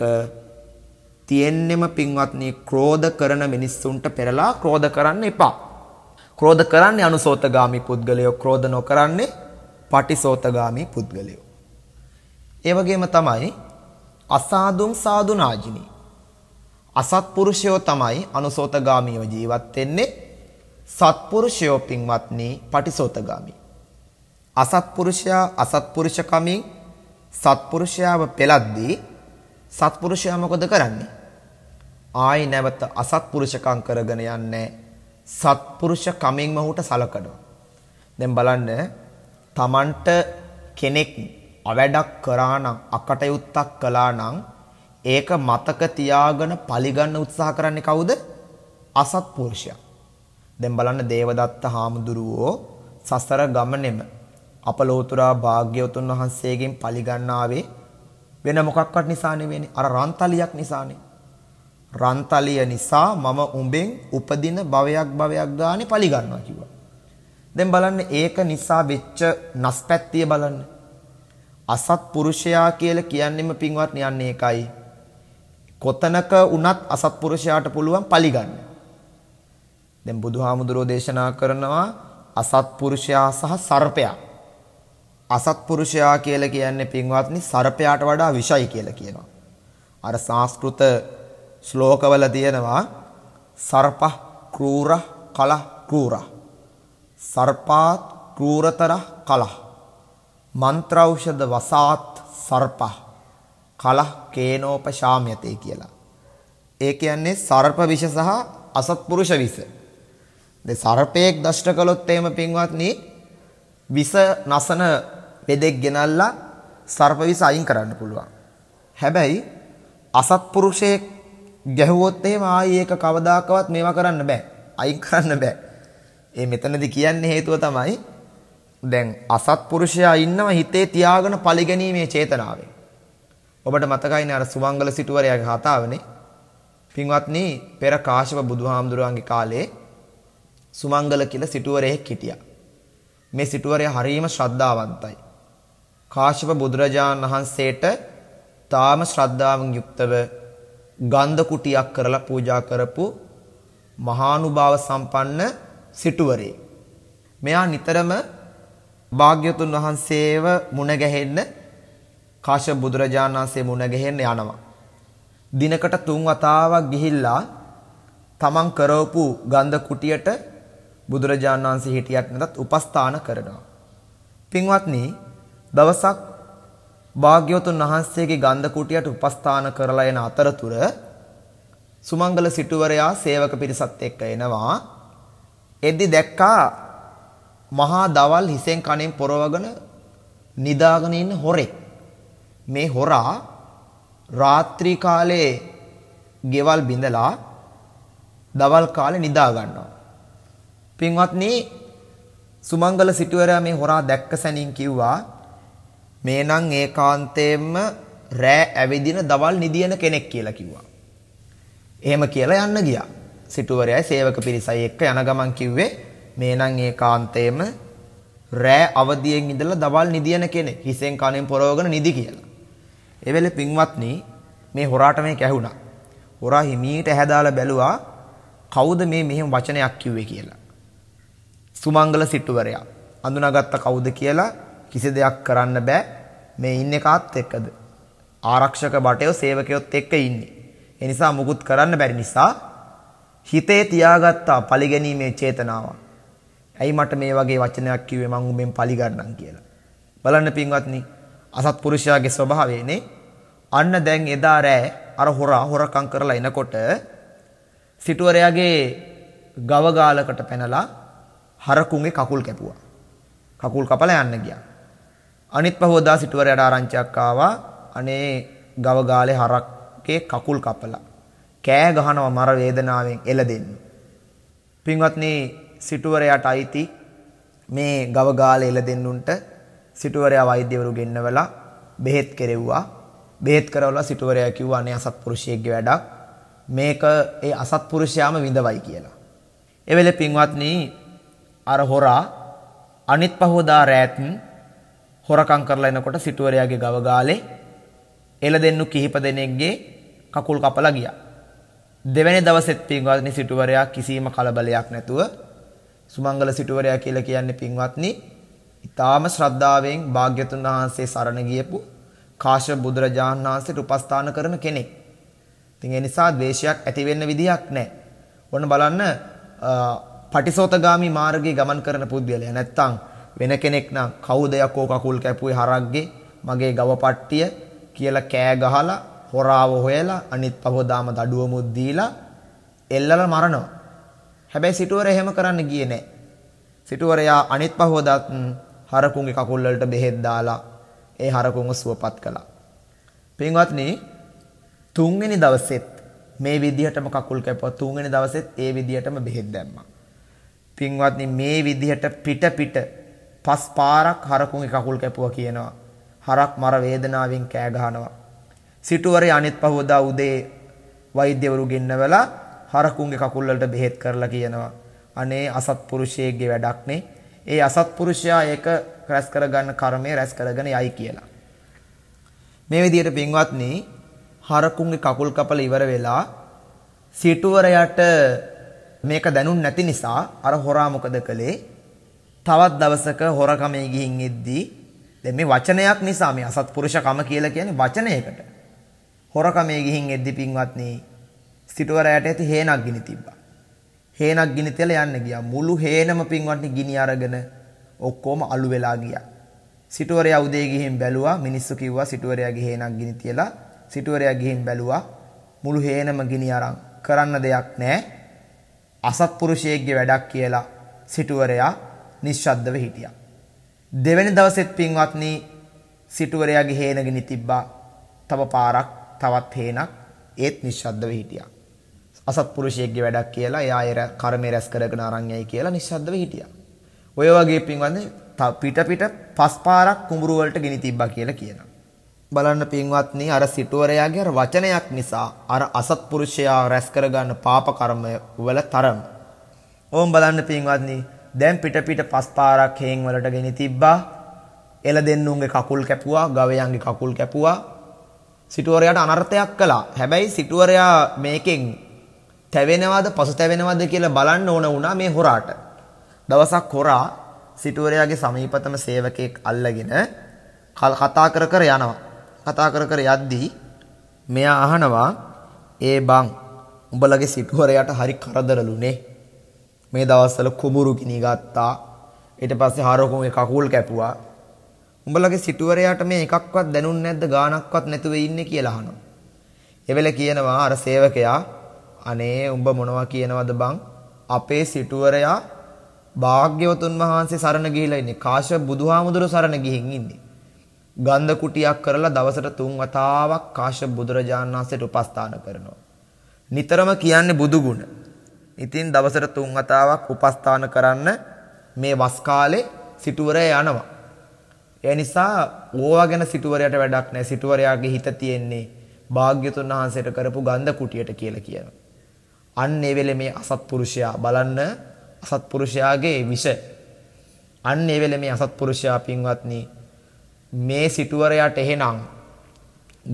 [SPEAKER 2] තියෙන්නෙම පින්වත්නි ක්‍රෝධ කරන මිනිස්සුන්ට පෙරලා ක්‍රෝධ කරන්න එපා. ක්‍රෝධ කරන්නේ අනුසෝතගාමී පුද්ගලයෝ ක්‍රෝධ නොකරන්නේ පටිසෝතගාමී පුද්ගලයෝ. ඒ වගේම තමයි අසාදුම් සාදුනාජිනි. අසත්පුරුෂයෝ තමයි අනුසෝතගාමීව ජීවත් වෙන්නේ. සත්පුරුෂයෝ පින්වත්නි පටිසෝතගාමී. අසත්පුරුෂයා අසත්පුරුෂකමින් සත්පුරුෂයාව පෙළද්දී සත්පුරුෂයා මොකද කරන්නේ? ආයි නැවත අසත්පුරුෂකම් කරගෙන යන්නේ සත්පුරුෂ කමෙන්ම ඔහුට සලකනවා. දැන් බලන්න තමන්ට කෙනෙක් අවැඩක් කරා නම් අකටයුත්තක් කළා නම් ඒක මතක තියාගෙන පරිගන්න උත්සාහ කරන්නේ කවුද? අසත්පුරුෂයා. දැන් බලන්න දේවදත්ත හාමුදුරුවෝ සසර ගමනේම අපලෝතුරා භාග්‍යවතුන් වහන්සේගෙන් පරිගන්නාවේ වෙන මොකක්වත් නිසා නෙවෙයි අර රන්තලියක් නිසානේ. රන්තලිය නිසා මම උඹෙන් උපදින භවයක් භවයක් ගානේ පරිගන්නවා කිව්වා. දැන් බලන්න ඒක නිසා වෙච්ච නස්පැත්තිය බලන්න. අසත්පුරුෂයා කියලා කියන්නෙම පින්වත්නි යන්නේ එකයි. කොතනක වුණත් අසත්පුරුෂයාට පුළුවන් පලිගන්න. දැන් බුදුහාමුදුරෝ දේශනා කරනවා අසත්පුරුෂයා සහ සර්පයා. අසත්පුරුෂයා කියලා කියන්නේ පින්වත්නි සර්පයාට වඩා විෂයි කියලා කියනවා. අර සංස්කෘත ශ්ලෝකවල තියෙනවා සර්ප ක්‍රූර කල ක්‍රූර. සර්පාත් ක්‍රූරතර කලහ මන්ත්‍රෞෂධ වසාත් සර්පහ කලහ කේනෝපශාම්‍යතේ කියලා. ඒ කියන්නේ සර්ප විෂ සහ අසත්පුරුෂ විෂ. දැන් සර්පයෙක් දෂ්ට කළොත් එහෙම පින්වත්නි විෂ නසන බෙදෙක් ගෙනල්ලා සර්ප විෂ අයින් කරන්න පුළුවන්. හැබැයි අසත්පුරුෂයෙක් ගැහුවොත් එහෙම ආයි ඒක කවදාකවත් මේවා කරන්න බෑ. අයින් කරන්න බෑ. ඒ මෙතනදී කියන්නේ හේතුව තමයි දැන් අසත්පුරුෂයා ඉන්නව හිතේ තියාගෙන පරිගැනීමේ චේතනාවෙන්. ඔබට මතකයිනේ අර සුමංගල සිටුවරයාගේ කතාවනේ. පින්වත්නි පෙර කාශ්‍යප බුදුහාමුදුරුවන්ගේ කාලේ සුමංගල කියලා සිටුවරයෙක් හිටියා. මේ සිටුවරය හරීම ශ්‍රද්ධාවන්තයි. කාශ්‍යප බුදුරජාණන් වහන්සේට තාම ශ්‍රද්ධාවෙන් යුක්තව ගන්ධ කුටියක් කරලා පූජා කරපු මහානුභාව සම්පන්න සිටුවරේ. මෙයා නිතරම භාග්‍යතුන් වහන්සේව මුණ ගැහෙන්න කාශ්‍යප බුදුරජාණන් වහන්සේ මුණ ගැහෙන්න යනවා. දිනකට තුන් වතාවක් ගිහිල්ලා තමන් කරවපු ගන්ධ කුටියට බුදුරජාණන් වහන්සේ හිටියක් නැතත් උපස්ථාන කරනවා. පින්වත්නි දවසක් භාග්‍යවතුන් වහන්සේගේ ගන්ධ කුටියට උපස්ථාන කරලා එන අතරතුර සුමංගල සිටුවරයා සේවක පිරිසත් එක්ක එනවා. එද්දි දැක්කා මහා දවල් හිසෙන් කණෙන් පොරවගෙන නිදාගෙන ඉන්න හොරෙක්. මේ හොරා රාත්‍රී කාලේ ගෙවල් බිඳලා දවල් කාලේ නිදා ගන්නවා. පින්වත්නි සුමංගල සිටුවරයා මේ හොරා දැක්ක සැනින් කිව්වා මේනම් ඒකාන්තයෙන්ම රෑ ඇවිදින දවල් නිදියන කෙනෙක් කියලා කිව්වා. එහෙම කියලා යන්න ගියා. සිටුවරයයි සේවක පිරිසයි එක්ක යන ගමන් කිව්වේ මේනම් ඒකාන්තේම රෑ අවදියෙන් ඉඳලා දවල් නිදියන කෙනෙක් හිසෙන් කනෙන් පොරවගෙන නිදි කියලා. ඒ වෙලේ පින්වත්නි මේ හොරාට මේක ඇහුණා. හොරා හිමීට ඇහැදාලා බැලුවා කවුද මේ මෙහෙම වචනයක් කිව්වේ කියලා. සුමංගල සිටුවරයා අඳුනාගත්ත කවුද කියලා කිසි දෙයක් කරන්න බෑ. මේ ඉන්නේ කාත් එක්කද? ආරක්ෂක බටයෝ සේවකයොත් එක්ක ඉන්නේ. ඒ නිසා මුකුත් කරන්න බැරි නිසා හිතේ තියාගත්තා පරිගැනීමේ චේතනාවක්. ඇයි මට මේ වගේ වචනයක් කිව්වේ මං උඹෙන් පලි ගන්නම් කියලා. බලන්න පින්වත්නි අසත්පුරුෂයාගේ ස්වභාවයනේ අන්න දැන් එදා රෑ අර හොරා හොරකම් කරලා එනකොට සිටුවරයාගේ ගව ගාලකට පැනලා හරකුන්ගේ කකුල් කැපුවා. කකුල් කපලා යන්න ගියා. අනිත් පහවදා සිටුවරයාට ආරංචියක් ආවා අනේ ගව ගාලේ හරක්ගේ කකුල් කපලා කෑ ගහනවා මර වේදනාවෙන් එළදෙන්න. පින්වත්නි සිටුවරයාට අයිති මේ ගවගාල එළදෙන්නුන්ට සිටුවරයා වෛද්‍යවරු ගෙන්නවලා බෙහෙත් කෙරෙව්වා. බෙහෙත් කරවලා සිටුවරයා කිව්වා අනේ අසත්පුරුෂයෙක්ගේ වැඩක්. මේක ඒ අසත්පුරුෂයාම විඳවයි කියලා. ඒ වෙලේ පින්වත්නි අර හොරා අනිත් පහෝදා රැත් හොරකම් කරලා එනකොට සිටුවරයාගේ ගව ගාලේ එළදෙන්නු කිහිප දෙනෙක්ගේ කකුල් කපලා ගියා. දෙවැනි දවසෙත් පින්වත්නි සිටුවරයා කිසිම කලබලයක් නැතුව සුමංගල සිටුවරයා කියලා කියන්නේ පින්වත්නි ඊ타ම ශ්‍රද්ධාවෙන් භාග්‍යතුන් වහන්සේ සරණ ගියපු කාශ්‍යප බුදුරජාණන් වහන්සේට උපස්ථාන කරන කෙනෙක්. ඉතින් ඒ නිසා ද්වේෂයක් ඇති වෙන්න විදියක් නැහැ. ඔන්න බලන්න පටිසෝතගාමි මාර්ගයේ ගමන් කරන පුද්ගලයා නැත්තම් වෙන කෙනෙක් නම් කවුද යකෝ කකුල් කැපුවේ හරක්ගේ මගේ ගව පට්ටිය කියලා කෑ ගහලා හොරාව හොයලා අනිත් පහෝදාම දඩුවමුත් දීලා එල්ලලා මරනවා. හැබැයි සිටුවර එහෙම කරන්න ගියේ නෑ. සිටුවරයා අනිත් පහවදත් හරකුන්ගේ කකුල් වලට බෙහෙත් දාලා ඒ හරකුන්ව සුවපත් කළා. පින්වත්නි තුන්වෙනි දවසෙත් මේ විදිහටම කකුල් කැපුවා. තුන්වෙනි දවසෙත් ඒ විදිහටම බෙහෙත් දැම්මා. පින්වත්නි මේ විදිහට පිට පිට පස් පාරක් හරකුන්ගේ කකුල් කැපුවා කියනවා. හරක් මර වේදනාවෙන් කෑ ගහනවා. සිටුවරේ අනිත් පහවදා උදේ වෛද්‍යවරු ගෙන්නවලා හරකුන්ගේ කකුල් වලට බෙහෙත් කරලා කියනවා. අනේ අසත්පුරුෂයෙක්ගේ වැඩක්නේ. ඒ අසත්පුරුෂයා ඒක රැස් කරගන්න කර්මය රැස් කරගෙන යයි කියලා. මේ විදිහට පින්වත්නි හරකුන්ගේ කකුල් කපල ඉවර වෙලා සිටුවරයට මේක දැනුන් නැති නිසා අර හොරා මොකද කළේ? තවත් දවසක හොරකමේ ගිහින් ඉද්දී දැන් මේ වචනයක් නිසා මේ අසත්පුරුෂකම කියලා කියන්නේ වචනයකට හොරකමේ ගිහින් එද්දි පින්වත්නි සිටුවරයට ඇති හේනක් ගිනි තිබ්බා. හේනක් ගිනි තියලා යන්න ගියා. මුළු හේනම පින්වත්නි ගිනි අරගෙන ඔක්කොම අලු වෙලා ගියා. සිටුවරයා උදේ ගිහින් බැලුවා මිනිස්සු කිව්වා සිටුවරයාගේ හේනක් ගිනි තියලා සිටුවරයා ගිහින් බැලුවා මුළු හේනම ගිනි අරන් කරන්න දෙයක් නැහැ. අසත්පුරුෂයෙක්ගේ වැඩක් කියලා සිටුවරයා නිශ්ශබ්දව හිටියා. දෙවැනි දවසෙත් පින්වත්නි සිටුවරයාගේ හේන ගිනි තිබ්බා. තව පාරක් තවත් හේනක් ඒත් නිශ්ශබ්දව හිටියා. අසත්පුරුෂයෙක්ගේ වැඩක් කියලා එයා ඒ කර්මය රැස් කරගෙන අරන් යයි කියලා නිස්සද්දව හිටියා. ඔය වගේ පින්වත්නි පිට පිට පස් පාරක් කුඹුරු වලට ගෙන තිබ්බා කියලා කියනවා. බලන්න පින්වත්නි අර සිටුවරයාගේ අර වචනයක් නිසා අර අසත්පුරුෂයා රැස් කරගන්න පාප කර්මය වල තරම. ඕම් බලන්න පින්වත්නි දැන් පිට පිට පස් පාරක් හේන් වලට ගෙන තිබ්බා. එළදෙන්නුන්ගේ කකුල් කැපුවා, ගවයන්ගේ කකුල් කැපුවා. සිටුවරයාට අනර්ථයක් කළා. හැබැයි සිටුවරයා මේකෙන් තැවෙනවද පසුතැවෙනවද කියලා බලන්න ඕන වුණා මේ හොරාට. දවසක් හොරා සිටුවරයාගේ සමීපතම සේවකයෙක් අල්ලගෙන කතා කර කර යනවා. කතා කර කර යද්දී මෙයා අහනවා ඒ බං උඹලගේ සිටුවරයාට හරි කරදරලුනේ. මේ දවස්වල කුඹුරු ගිනි ගත්තා. ඊට පස්සේ හරකුන්ගේ කකුල් කැපුවා. උඹලගේ සිටුවරයාට මේ එකක්වත් දැනුන්නේ නැද්ද ගාණක්වත් නැතුව ඉන්නේ කියලා අහනවා. එවෙල කියනවා අර සේවකයා අනේ උඹ මොනවා කියනවද බං අපේ සිටුවරයා භාග්‍යවතුන් වහන්සේ සරණ ගිහිලා ඉන්නේ කාශ්‍යප බුදුහාමුදුර සරණ ගිහින් ඉන්නේ ගන්ධ කුටියක් කරලා දවසට තුන් වතාවක් කාශ්‍යප බුදුරජාණන් වහන්සේට උපස්ථාන කරනවා නිතරම කියන්නේ බුදු ගුණ ඉතින් දවසට තුන් වතාවක් උපස්ථාන කරන්න මේ වස් කාලේ සිටුවරය යනවා ඒ නිසා ඕවා ගැන සිටුවරයට වැඩක් නැහැ සිටුවරයාගේ හිත තියෙන්නේ භාග්‍යතුන් වහන්සේට කරපු ගන්ධ කුටියට කියලා කියනවා අන්න ඒ වෙලේ මේ අසත්පුරුෂයා බලන්න අසත්පුරුෂයාගේ විෂ අන්න ඒ වෙලේ මේ අසත්පුරුෂයා පින්වත්නි මේ සිටුවරයට එහෙනම්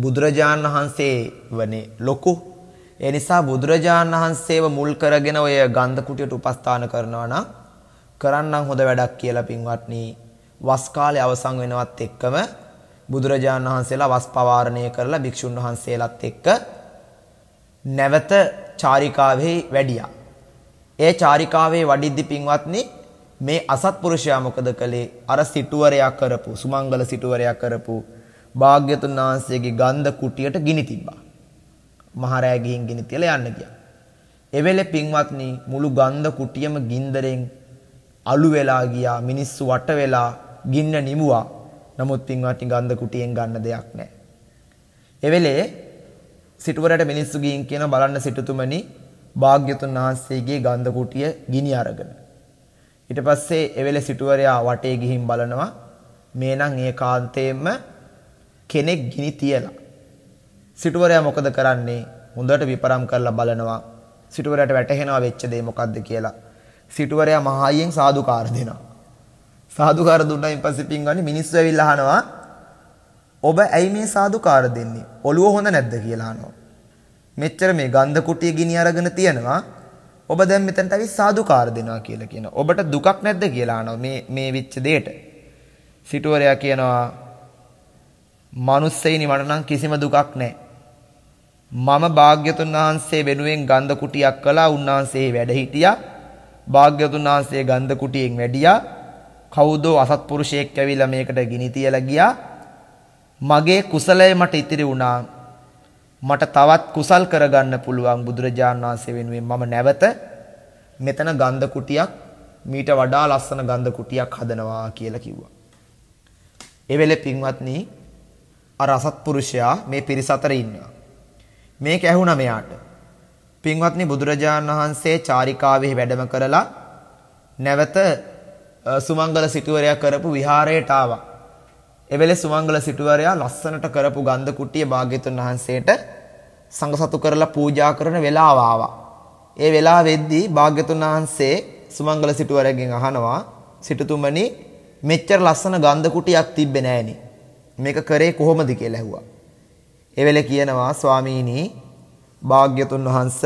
[SPEAKER 2] බුදුරජාණන් වහන්සේ වනේ ලොකු ඒ නිසා බුදුරජාණන් වහන්සේව මුල් කරගෙන ඔය ගන්ධ කුටියට උපස්ථාන කරනවා නම් කරන්නම් හොඳ වැඩක් කියලා පින්වත්නි වස් කාලේ අවසන් වෙනවත් එක්කම බුදුරජාණන් වහන්සේලා වස් පවාරණය කරලා භික්ෂුන් වහන්සේලාත් එක්ක නැවත චාරිකාවේ වැඩියා. ඒ චාරිකාවේ වඩිද්දි පින්වත්නි මේ අසත්පුරුෂයා මොකද කළේ? අර සිටුවරයා කරපු සුමංගල සිටුවරයා කරපු භාග්‍යතුන් වහන්සේගේ ගන්ධ කුටියට ගිනි තිබ්බා. මහරෑ ගිහින් ගිනි තියලා යන්න ගියා. එවෙලේ පින්වත්නි මුළු ගන්ධ කුටියම ගින්දරෙන් අලු වෙලා ගියා. මිනිස්සු වට වෙලා ගින්න නිමුවා. නමුත් පින්වත්නි ගන්ධ කුටියෙන් ගන්න දෙයක් නැහැ. එවෙලේ සිටුවරට මිනිස්සු ගින් කියන බලන්න සිටුතුමනි භාග්‍යතුන් වහන්සේගේ ගන්ධ කුටිය ගිනි අරගෙන. ඊට පස්සේ එවෙලේ සිටුවරයා වටේ ගිහින් බලනවා මේනම් ඒකාන්තයෙන්ම කෙනෙක් ගිනි තියලා. සිටුවරයා මොකද කරන්නේ? හොඳට විපරම් කරලා බලනවා. සිටුවරයාට වැටහෙනවා වෙච්ච දේ මොකද්ද කියලා. සිටුවරයා මහායියෙන් සාදුකාර දෙනවා. සාදුකාර දුන්නායින් පස්සේ පින්වන්නේ මිනිස්සු ඇවිල්ලා අහනවා ඔබ ඇයි මේ සාදුකාර දෙන්නේ? ඔළුව හොඳ නැද්ද කියලා අහනවා. මෙච්චර මේ ගන්ධ කුටිය ගිනි අරගෙන තියනවා. ඔබ දැන් මෙතනට ඇවිත් සාදුකාර දෙනවා කියලා කියනවා. ඔබට දුකක් නැද්ද කියලා අහනවා මේ මේ විච්ච දෙයට. සිටුවරයා කියනවා "මනුස්සෙයිනි මට නම් කිසිම දුකක් නැහැ. මම භාග්‍යතුන් වහන්සේ වෙනුවෙන් ගන්ධ කුටියක් කළා. උන්වහන්සේ වැඩ හිටියා. භාග්‍යතුන් වහන්සේ ගන්ධ කුටියෙන් වැඩියා. කවුදෝ අසත්පුරුෂයෙක් ඇවිල්ලා මේකට ගිනි තියලා ගියා." මගේ කුසලය මට ඉතිරි වුණා. මට තවත් කුසල් කරගන්න පුළුවන් බුදුරජාණන් වහන්සේ වෙනුවෙන් මම නැවත මෙතන ගන්ධ කුටියක් මීට වඩා ලස්සන ගන්ධ කුටියක් හදනවා කියලා කිව්වා. ඒ වෙලේ පින්වත්නි අර අසත්පුරුෂයා මේ පිරිස අතර ඉන්නවා. මේක ඇහුණා මෙයාට. පින්වත්නි බුදුරජාණන් වහන්සේ චාරිකාවෙහි වැඩම කරලා නැවත සුමංගල සිටුවරයා කරපු විහාරයට ආවා. එවෙලේ සුමංගල සිටුවරයා ලස්සනට කරපු ගන්ධ කුට්ටිය භාග්‍යතුන් වහන්සේට සංඝසතු කරලා පූජා කරන වෙලාව ආවා. ඒ වෙලාව වෙද්දී භාග්‍යතුන් වහන්සේ සුමංගල සිටුවරයාගෙන් අහනවා සිටුතුමනි මෙච්චර ලස්සන ගන්ධ කුටියක් තිබ්බේ නෑනේ. මේක කරේ කොහොමද කියලා ඇහුවා. ඒ වෙලේ කියනවා ස්වාමීනි භාග්‍යතුන් වහන්ස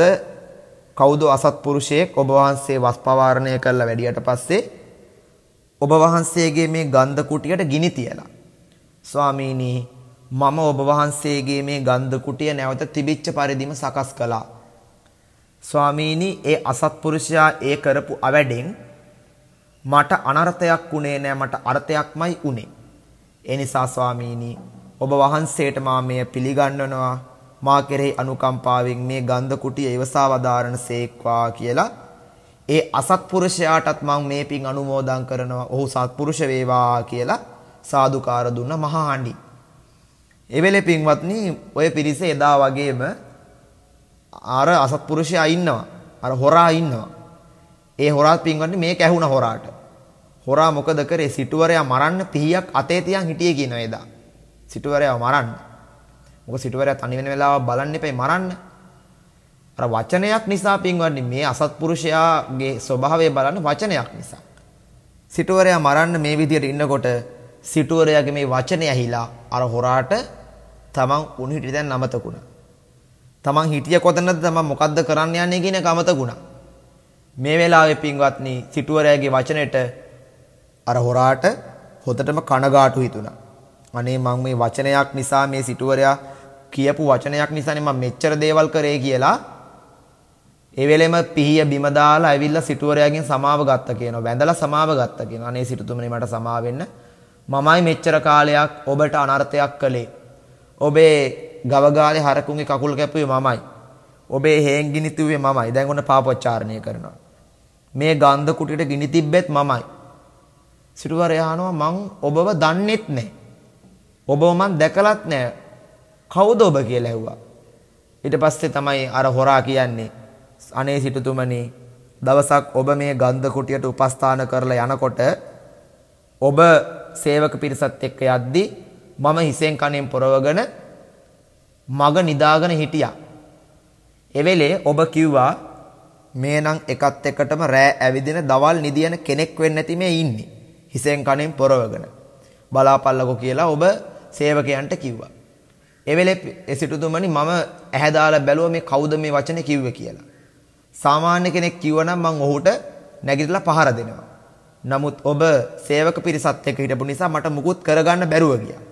[SPEAKER 2] කවුද අසත්පුරුෂයෙක් ඔබ වහන්සේ වස් පවාරණය කරලා වැඩියට පස්සේ ඔබ වහන්සේගේ මේ ගන්ධ කුටියට ගිනි තියලා ස්වාමීනි මම ඔබ වහන්සේගේ මේ ගන්ධ කුටිය නැවත තිබිච්ච පරිදිම සකස් කළා. ස්වාමීනි ඒ අසත්පුරුෂයා ඒ කරපු අවැඩෙන් මට අනර්ථයක් වුණේ නෑ මට අර්ථයක්මයි වුණේ. ඒ නිසා ස්වාමීනි ඔබ වහන්සේට මා මෙය පිළිගන්වනවා මා කෙරෙහි අනුකම්පාවෙන් මේ ගන්ධ කුටිය ඉවසා වදාරන සේක්වා කියලා ඒ අසත්පුරුෂයාටත් මං මේ පින් අනුමෝදන් කරනවා. ඔහු සත්පුරුෂ වේවා කියලා සාදුකාර දුන්න මහා හඬි. එවෙලේ පින්වත්නි ඔය පිරිස එදා වගේම අර අසත්පුරුෂයා ඉන්නවා. අර හොරා ඉන්නවා. ඒ හොරාත් පින්වත්නි මේක ඇහුණ හොරාට. හොරා මොකද කරේ? සිටුවරයා මරන්න පිහියක් අතේ තියන් හිටියේ කියන එදා. සිටුවරයා මරන්න. මොකද සිටුවරයා තනි වෙන වෙලාව බලන්න එපයි මරන්න. අර වචනයක් නිසා පින්වත්නි මේ අසත්පුරුෂයාගේ ස්වභාවය බලන්න වචනයක් නිසා. සිටුවරයා මරන්න මේ විදියට ඉන්නකොට සිටුවරයාගේ මේ වචනේ ඇහිලා අර හොරාට තමන් උණු හිටිය දැන් නමතකුණා. තමන් හිටිය කොතනද තමන් මොකද්ද කරන්න යන්නේ කියන කමතකුණා. මේ වෙලාවේ පින්වත්නි සිටුවරයාගේ වචනෙට අර හොරාට හොතටම කනගාටු හිතුණා. අනේ මං මේ වචනයක් නිසා මේ සිටුවරයා කියපු වචනයක් නිසානේ මම මෙච්චර දේවල් කරේ කියලා ඒ වෙලෙම පිහිය බිම දාලා ඇවිල්ලා සිටුවරයාගෙන් සමාව ගත්තා කියනවා. වැඳලා සමාව ගත්තා කියනවා. අනේ සිටුතුමනි මට සමාව වෙන්න මමයි මෙච්චර කාලයක් ඔබට අනර්ථයක් කළේ. ඔබේ ගවගාලේ හරකුන්ගේ කකුල් කැපුවේ මමයි. ඔබේ හේන් ගිනිතුවේ මමයි. දැන් ඔන්න පාපොච්චාරණය කරනවා. මේ ගන්ධ කුටියට ගිනි තිබ්බෙත් මමයි. සිටුවරයා අහනවා මං ඔබව දන්නෙත් නැහැ. ඔබව මං දැකලත් නැහැ. කවුද ඔබ කියලා ඇහුවා. ඊට පස්සේ තමයි අර හොරා කියන්නේ අනේ සිටුතුමනි දවසක් ඔබ මේ ගන්ධ කුටියට උපස්ථාන කරලා යනකොට ඔබ සේවක පිරිසත් එක්ක යද්දී මම හිසෙන් කණෙන් පොරවගෙන මග නිදාගෙන හිටියා. එවෙලේ ඔබ කිව්වා මේනම් එකත් එකටම රෑ ඇවිදින දවල් නිදියන කෙනෙක් වෙන්න ඇති මේ ඉන්නේ. හිසෙන් කණෙන් පොරවගෙන. බලාපල්ලකෝ කියලා ඔබ සේවකයන්ට කිව්වා. එවෙලේ එසිටුතුමනි මම ඇහැදාලා බැලුව මේ කවුද මේ වචනේ කිව්වේ කියලා. සාමාන්‍ය කෙනෙක් කිව්වනම් මං ඔහුට නැගිටලා පහර දෙනවා. නමුත් ඔබ සේවක පිරිසත් එක්ක හිටපු නිසා මට මුකුත් කරගන්න බැරුව ගියා.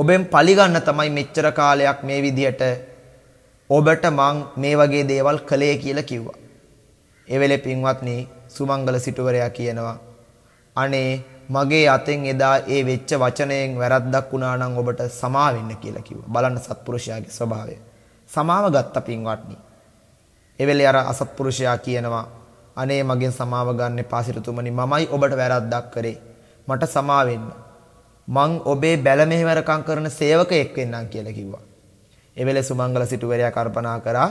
[SPEAKER 2] ඔබෙන් පලිගන්න තමයි මෙච්චර කාලයක් මේ විදියට ඔබට මං මේ වගේ දේවල් කළේ කියලා කිව්වා. ඒ වෙලේ පින්වත්නි සුමංගල සිටුවරයා කියනවා අනේ මගේ අතෙන් එදා ඒ වෙච්ච වචනයෙන් වැරද්දක් වුණා නම් ඔබට සමා වෙන්න කියලා කිව්වා. බලන්න සත්පුරුෂයාගේ ස්වභාවය. සමාව ගත්ත පින්වත්නි. ඒ වෙලේ අර අසත්පුරුෂයා කියනවා අනේ මගෙන් සමාව ගන්න එපා සිටුතුමනි මමයි ඔබට වැරද්දක් කරේ මට සමා වෙන්න මං ඔබේ බැල මෙහෙවරකම් කරන සේවකයෙක් වෙන්නම් කියලා කිව්වා ඒ වෙලේ සුමංගල සිටුවරයා කල්පනා කරා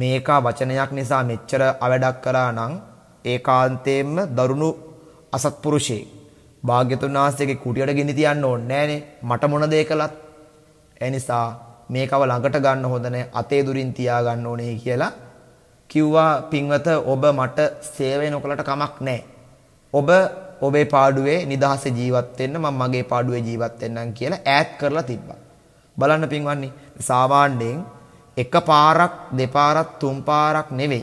[SPEAKER 2] මේක වචනයක් නිසා මෙච්චර අවඩක් කරා නම් ඒකාන්තයෙන්ම දරුණු අසත්පුරුෂයෙක් භාග්‍යතුන් වහන්සේගේ කුටියට ගෙන තියන්න ඕනේ නෑනේ මට මොන දේ කළත් ඒ නිසා මේකව ළඟට ගන්න හොඳ නැහැ අතේ දුරින් තියා ගන්න ඕනේ කියලා කිව්වා පින්වත ඔබ මට සේවය නොකලට කමක් නැහැ. ඔබ ඔබේ පාඩුවේ නිදහසේ ජීවත් වෙන්න මම මගේ පාඩුවේ ජීවත් වෙන්නම් කියලා ඈඩ් කරලා තිබ්බා. බලන්න පින්වන්නේ සාමාන්‍යයෙන් එක පාරක් දෙපාරක් තුන් පාරක් නෙවෙයි.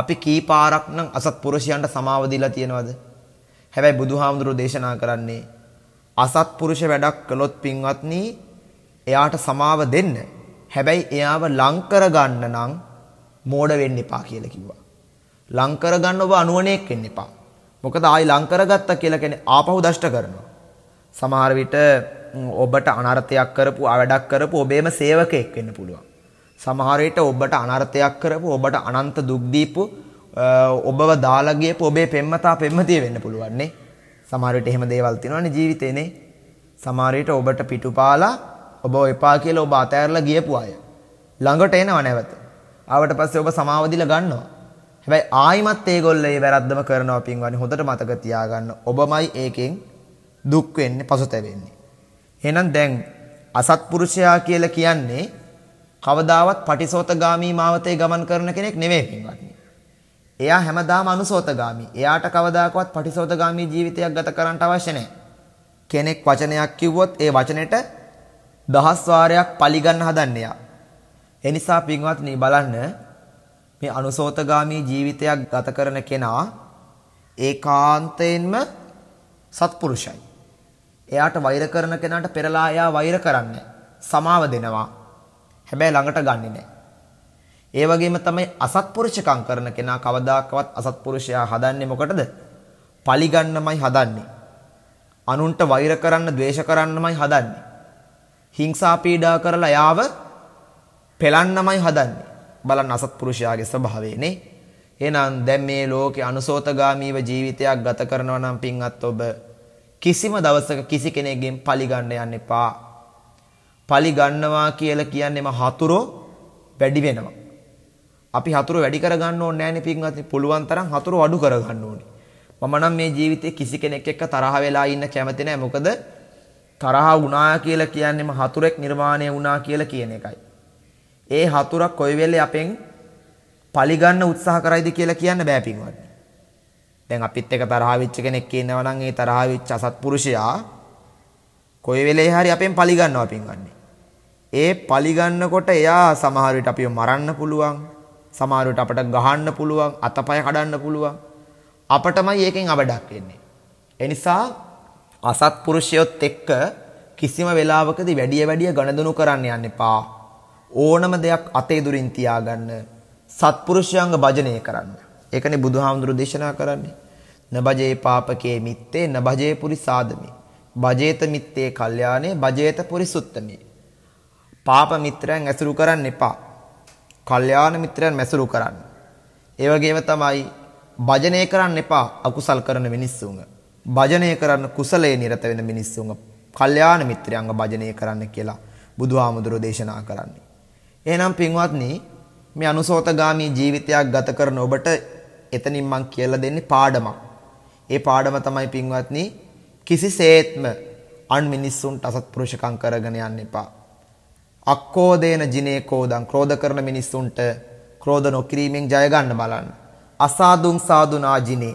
[SPEAKER 2] අපි කී පාරක් නම් අසත්පුරුෂයන්ට සමාව දීලා තියෙනවද? හැබැයි බුදුහාමුදුරෝ දේශනා කරන්නේ අසත්පුරුෂ වැඩක් කළොත් පින්වත්නි එයාට සමාව දෙන්න. හැබැයි එයාව ලං කරගන්න නම් මෝඩ වෙන්න එපා කියලා කිව්වා. ලං කරගන්න ඔබ අනුවණයක් වෙන්න එපා. මොකද ආයි ලං කරගත්තා කියලා කියන්නේ ආපහු දෂ්ට කරනවා. සමහර විට ඔබට අනර්ථයක් කරපු වැඩක් කරපු ඔබේම සේවකයෙක් වෙන්න පුළුවන්. සමහර විට ඔබට අනර්ථයක් කරපු ඔබට අනන්ත දුක් දීපු ඔබව දාලා ගියපු ඔබේ පෙම්මතා පෙම්මතිය වෙන්න පුළුවන් නේ. සමහර විට එහෙම දේවල් තියෙනවානේ ජීවිතේනේ. සමහර විට ඔබට පිටුපාලා ඔබ එපා කියලා ඔබ අතෑරලා ගියපු අය ළඟට එනව නැවත. ආවට පස්සේ ඔබ සමාවදිලා ගන්නවා. හැබැයි ආයිමත් ඒගොල්ලෝ ඒ වැරද්දම කරනවා පින්වත්නි. හොඳට මතක තියාගන්න. ඔබමයි ඒකෙන් දුක් වෙන්නේ, පසුතැවෙන්නේ. එහෙනම් දැන් අසත්පුරුෂයා කියලා කියන්නේ කවදාවත් පටිසෝතගාමී මාවතේ ගමන් කරන කෙනෙක් නෙවෙයි පින්වත්නි. එයා හැමදාම අනුසෝතගාමී. එයාට කවදාකවත් පටිසෝතගාමී ජීවිතයක් ගත කරන්න අවශ්‍ය නැහැ. කෙනෙක් වචනයක් කිව්වොත් ඒ වචනෙට දහස් වාරයක් පලිගන්න හදන්නේ එයා. ඒ නිසා පින්වත්නි බලන්න මේ අනුසෝතගාමී ජීවිතයක් ගත කරන කෙනා ඒකාන්තයෙන්ම සත්පුරුෂයි. එයාට වෛර කරන කෙනාට පෙරලා එයා වෛර කරන්නේ සමාව දෙනවා. හැබැයි ළඟට ගන්නෙ නෑ. ඒ වගේම තමයි අසත්පුරුෂකම් කරන කෙනා කවදාකවත් අසත්පුරුෂයා හදන්නේ මොකටද? පලිගන්නමයි හදන්නේ. අනුන්ට වෛර කරන්න, ද්වේෂ කරන්නමයි හදන්නේ. හිංසා පීඩා කරලා යාව පෙලන්නමයි හදන්නේ. බලන්න අසත්පුරුෂයාගේ ස්වභාවයනේ. එහෙනම් දැන් මේ ලෝකේ අනුසෝතගාමීව ජීවිතයක් ගත කරනවා නම් පින්වත් ඔබ කිසිම දවසක කිසි කෙනෙක්ගෙන් පලි ගන්න යන්න එපා. පලි ගන්නවා කියලා කියන්නේම හතුරෝ වැඩි වෙනවා. අපි හතුරු වැඩි කරගන්න ඕනේ නැහැනේ පින්වත්නි. පුළුවන් තරම් හතුරු අඩු කරගන්න ඕනේ. මම නම් මේ ජීවිතේ කිසි කෙනෙක් එක්ක තරහ වෙලා ඉන්න කැමති නැහැ. මොකද තරහ වුණා කියලා කියන්නේම හතුරෙක් නිර්මාණය වුණා කියලා කියන එකයි. ඒ හතුරක් කොයි වෙලේ අපෙන් පලිගන්න උත්සාහ කරයිද කියලා කියන්න බෑ පින්වත්නි. දැන් අපිත් එක තරහා වෙච්ච කෙනෙක් ඉන්නවා නම් ඒ තරහා වෙච්ච අසත්පුරුෂයා කොයි වෙලේ හරි අපෙන් පලිගන්නවා පින්වත්නි. ඒ පලිගන්නකොට එයා සමහර විට අපිව මරන්න පුළුවන්. සමහර විට අපට ගහන්න පුළුවන්, අතපය කඩන්න පුළුවන්. අපටමයි ඒකෙන් අවඩක් වෙන්නේ. ඒ නිසා අසත්පුරුෂයොත් එක්ක කිසිම වෙලාවකදී වැඩිය වැඩිය ගණදුණු කරන්න යන්න එපා. ඕනම දෙයක් අතේ දුරින් තියාගන්න සත්පුරුෂයන්ග භජනය කරන්න. ඒකනේ බුදුහාමුදුරු දේශනා කරන්නේ. නබජේ පාපකේ මිත්තේ නබජේ පුරිසාදමේ. බජේත මිත්තේ කල්යාණේ බජේත පුරිසුත්තමේ. පාප මිත්‍රයන් ඇසුරු කරන්න එපා. කල්යාණ මිත්‍රයන් මැසුරු කරන්න. ඒ වගේම තමයි භජනය කරන්න එපා අකුසල් කරන මිනිස්සුන්ව. භජනය කරන්න කුසලයේ නිරත වෙන මිනිස්සුන්ව කල්යාණ මිත්‍රයන්ව භජනය කරන්න කියලා බුදුහාමුදුරෝ දේශනා කරන්නේ. එහෙනම් පින්වත්නි මේ අනුසෝතගාමී ජීවිතයක් ගත කරන ඔබට එතනින් මං කියලා දෙන්නේ පාඩමක්. ඒ පාඩම තමයි පින්වත්නි කිසිසේත්ම අන් මිනිස්සුන්ට අසත්පුරුෂකම් කරගෙන යන්න එපා. අක්කෝදේන ජිනේ කෝදං ක්‍රෝධ කරන මිනිස්සුන්ට ක්‍රෝධ නොකිරීමෙන් ජය ගන්න බලන්න. අසාදුං සාදුනා ජිනේ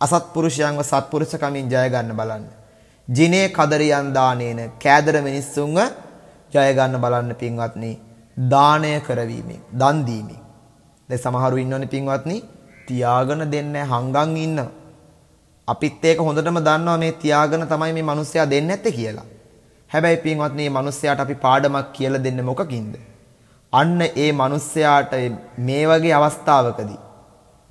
[SPEAKER 2] අසත්පුරුෂයන්ව සත්පුරුෂකමින් ජය ගන්න බලන්න. ජිනේ කදරියන් දානේන කෑදර මිනිස්සුන්ව ජය ගන්න බලන්න පින්වත්නි. දානය කරවීමෙන් දන් දීමෙන් දැන් සමහරු ඉන්නවනේ පින්වත්නි තියාගෙන දෙන්නේ හංගන් ඉන්න අපිත් ඒක හොඳටම දන්නවා මේ තියාගෙන තමයි මේ මිනිස්සයා දෙන්නේ නැත්තේ කියලා හැබැයි පින්වත්නි මේ මිනිස්සයාට අපි පාඩමක් කියලා දෙන්නේ මොකකින්ද අන්න ඒ මිනිස්සයාට මේ වගේ අවස්ථාවකදී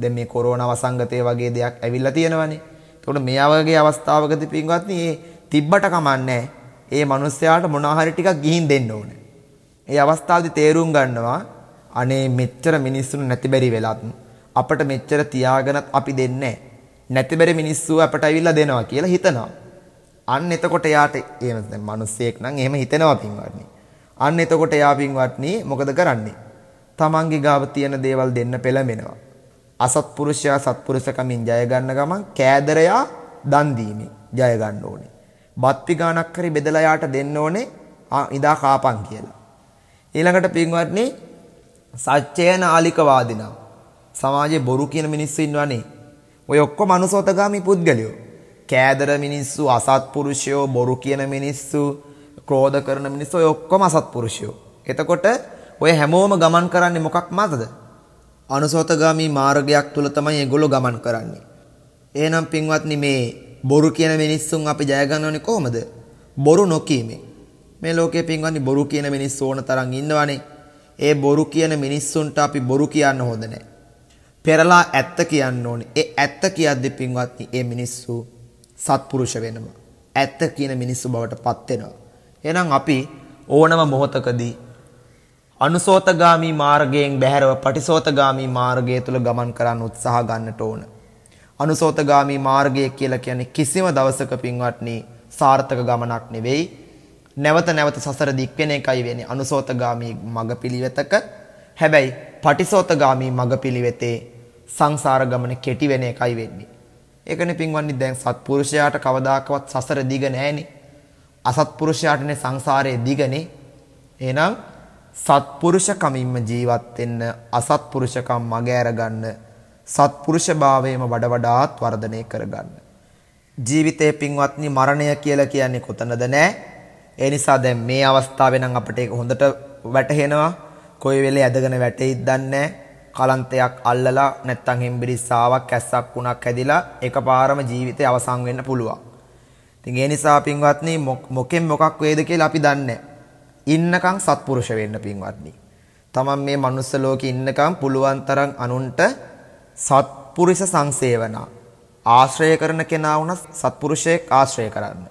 [SPEAKER 2] දැන් මේ කොරෝනා වසංගතය වගේ දෙයක් ඇවිල්ලා තියෙනවනේ එතකොට මෙයා වගේ අවස්ථාවකදී පින්වත්නි මේ තිබ්බට කමන්නේ ඒ මිනිස්සයාට මොනවා හරි ටිකක් ගිහින් දෙන්න ඕනේ ඒ අවස්ථාවේදී තේරුම් ගන්නවා අනේ මෙච්චර මිනිස්සුන් නැති බැරි වෙලත් අපිට මෙච්චර තියාගෙනත් අපි දෙන්නේ නැති බැරි මිනිස්සු අපට අවිල්ලා දෙනවා කියලා හිතනවා. අන්න එතකොට යාට එහෙම දැන් මිනිස්සෙක් නම් එහෙම හිතනවා පින්වත්නි. අන්න එතකොට යා පින්වත්නි මොකද කරන්නේ? තමන්ගේ ගාව තියෙන දේවල් දෙන්න පෙළඹෙනවා. අසත්පුරුෂයා සත්පුරුෂකමින් ජය ගන්න ගමන් කෑදරයා දන් දීමේ ජය ගන්න ඕනේ. බත්ති ගාණක් කරේ බෙදලා යාට දෙන්න ඕනේ ඉදා කාපන් කියලා. ඊළඟට පින්වත්නි සත්‍යයනාලික වාදිනා සමාජයේ බොරු කියන මිනිස්සු ඉන්නවනේ. ඔය ඔක්කොම අනුසෝතගාමි පුද්ගලයෝ. කෑදර මිනිස්සු, අසත්පුරුෂයෝ, බොරු කියන මිනිස්සු, ක්‍රෝධ කරන මිනිස්සු ඔය ඔක්කොම අසත්පුරුෂයෝ. එතකොට ඔය හැමෝම ගමන් කරන්නේ මොකක් මතද? අනුසෝතගාමි මාර්ගයක් තුල තමයි ඒගොල්ලෝ ගමන් කරන්නේ. එහෙනම් පින්වත්නි මේ බොරු කියන මිනිස්සුන් අපි ජය ගන්නවනේ කොහොමද? බොරු නොකීමෙන්. මේ ලෝකේ පින්වන්දි බොරු කියන මිනිස්සු ඕන තරම් ඉන්නවනේ. ඒ බොරු කියන මිනිස්සුන්ට අපි බොරු කියන්න හොඳ නැහැ. පෙරලා ඇත්ත කියන්න ඕනේ. ඒ ඇත්ත කියද්දි පින්වත්නි ඒ මිනිස්සු සත්පුරුෂ වෙනවා. ඇත්ත කියන මිනිස්සු බවට පත් වෙනවා. එහෙනම් අපි ඕනම මොහොතකදී අනුසෝතගාමී මාර්ගයෙන් බැහැරව පටිසෝතගාමී මාර්ගය තුල ගමන් කරන්න උත්සාහ ගන්නට ඕන. අනුසෝතගාමී මාර්ගය කියලා කියන්නේ කිසිම දවසක පින්වත්නි සාර්ථක ගමනක් නෙවෙයි නැවත නැවත සසර දික්වෙන එකයි වෙන්නේ අනුසෝතගාමී මග පිළිවෙතක. හැබැයි පටිසෝතගාමී මග පිළිවෙතේ සංසාර ගමන කෙටි වෙන එකයි වෙන්නේ. ඒකනේ පින්වන්නේ දැන් සත්පුරුෂයාට කවදාකවත් සසර දිග නැහැනේ. අසත්පුරුෂයාටනේ සංසාරයේ දිගනේ. එහෙනම් සත්පුරුෂකමින්ම ජීවත් වෙන්න අසත්පුරුෂකම් මග අරගන්න සත්පුරුෂභාවයම වඩ වඩාත් වර්ධනය කරගන්න. ජීවිතයේ පින්වත්නි මරණය කියලා කියන්නේ කොතනද නැහැ? ඒ නිසා දැන් මේ අවස්ථාවේ නම් අපිට ඒක හොඳට වැටහෙනවා. කොයි වෙලේ ඇදගෙන වැටෙයිද දන්නේ කලන්තයක් අල්ලලා නැත්තම් හෙම්බිරිස්සාවක් ඇස්සක් වුණක් ඇදිලා එකපාරම ජීවිතේ අවසන් වෙන්න පුළුවන්. ඉතින් ඒ නිසා පින්වත්නි මොකෙන් මොකක් වේද කියලා අපි දන්නේ ඉන්නකම් සත්පුරුෂ වෙන්න පින්වත්නි. තමන් මේ මනුස්ස ලෝකේ ඉන්නකම් පුළුවන් තරම් අනුන්ට සත්පුරුෂ සංසේවනා ආශ්‍රය කරන කෙනා වුණත් සත්පුරුෂයෙක් ආශ්‍රය කරන්න.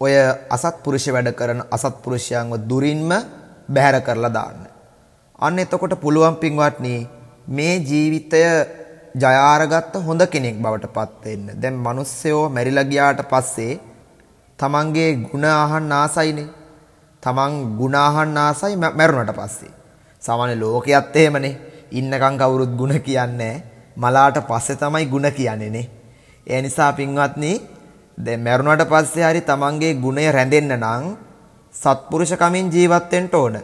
[SPEAKER 2] ඔය අසත්පුරුෂ වැඩ කරන අසත්පුරුෂයන්ව දුරින්ම බැහැර කරලා දාන්න. අන්න එතකොට පුළුවන් පින්වත්නි මේ ජීවිතය ජයාරගත්ත හොඳ කෙනෙක් බවට පත් වෙන්න. දැන් මිනිස්සයෝ මැරිලා ගියාට පස්සේ තමන්ගේ ಗುಣ අහන්න ආසයිනේ. තමන් ಗುಣ අහන්න ආසයි මැරුණට පස්සේ. සාමාන්‍ය ලෝකයේත් එහෙමනේ. ඉන්නකම් කවුරුත් ಗುಣ කියන්නේ මලාට පස්සේ තමයි ಗುಣ කියන්නේනේ. ඒ නිසා පින්වත්නි දැන් මරුණාට පස්සේ හරි තමන්ගේ ගුණය රැඳෙන්න නම් සත්පුරුෂකමින් ජීවත් වෙන්න ඕන.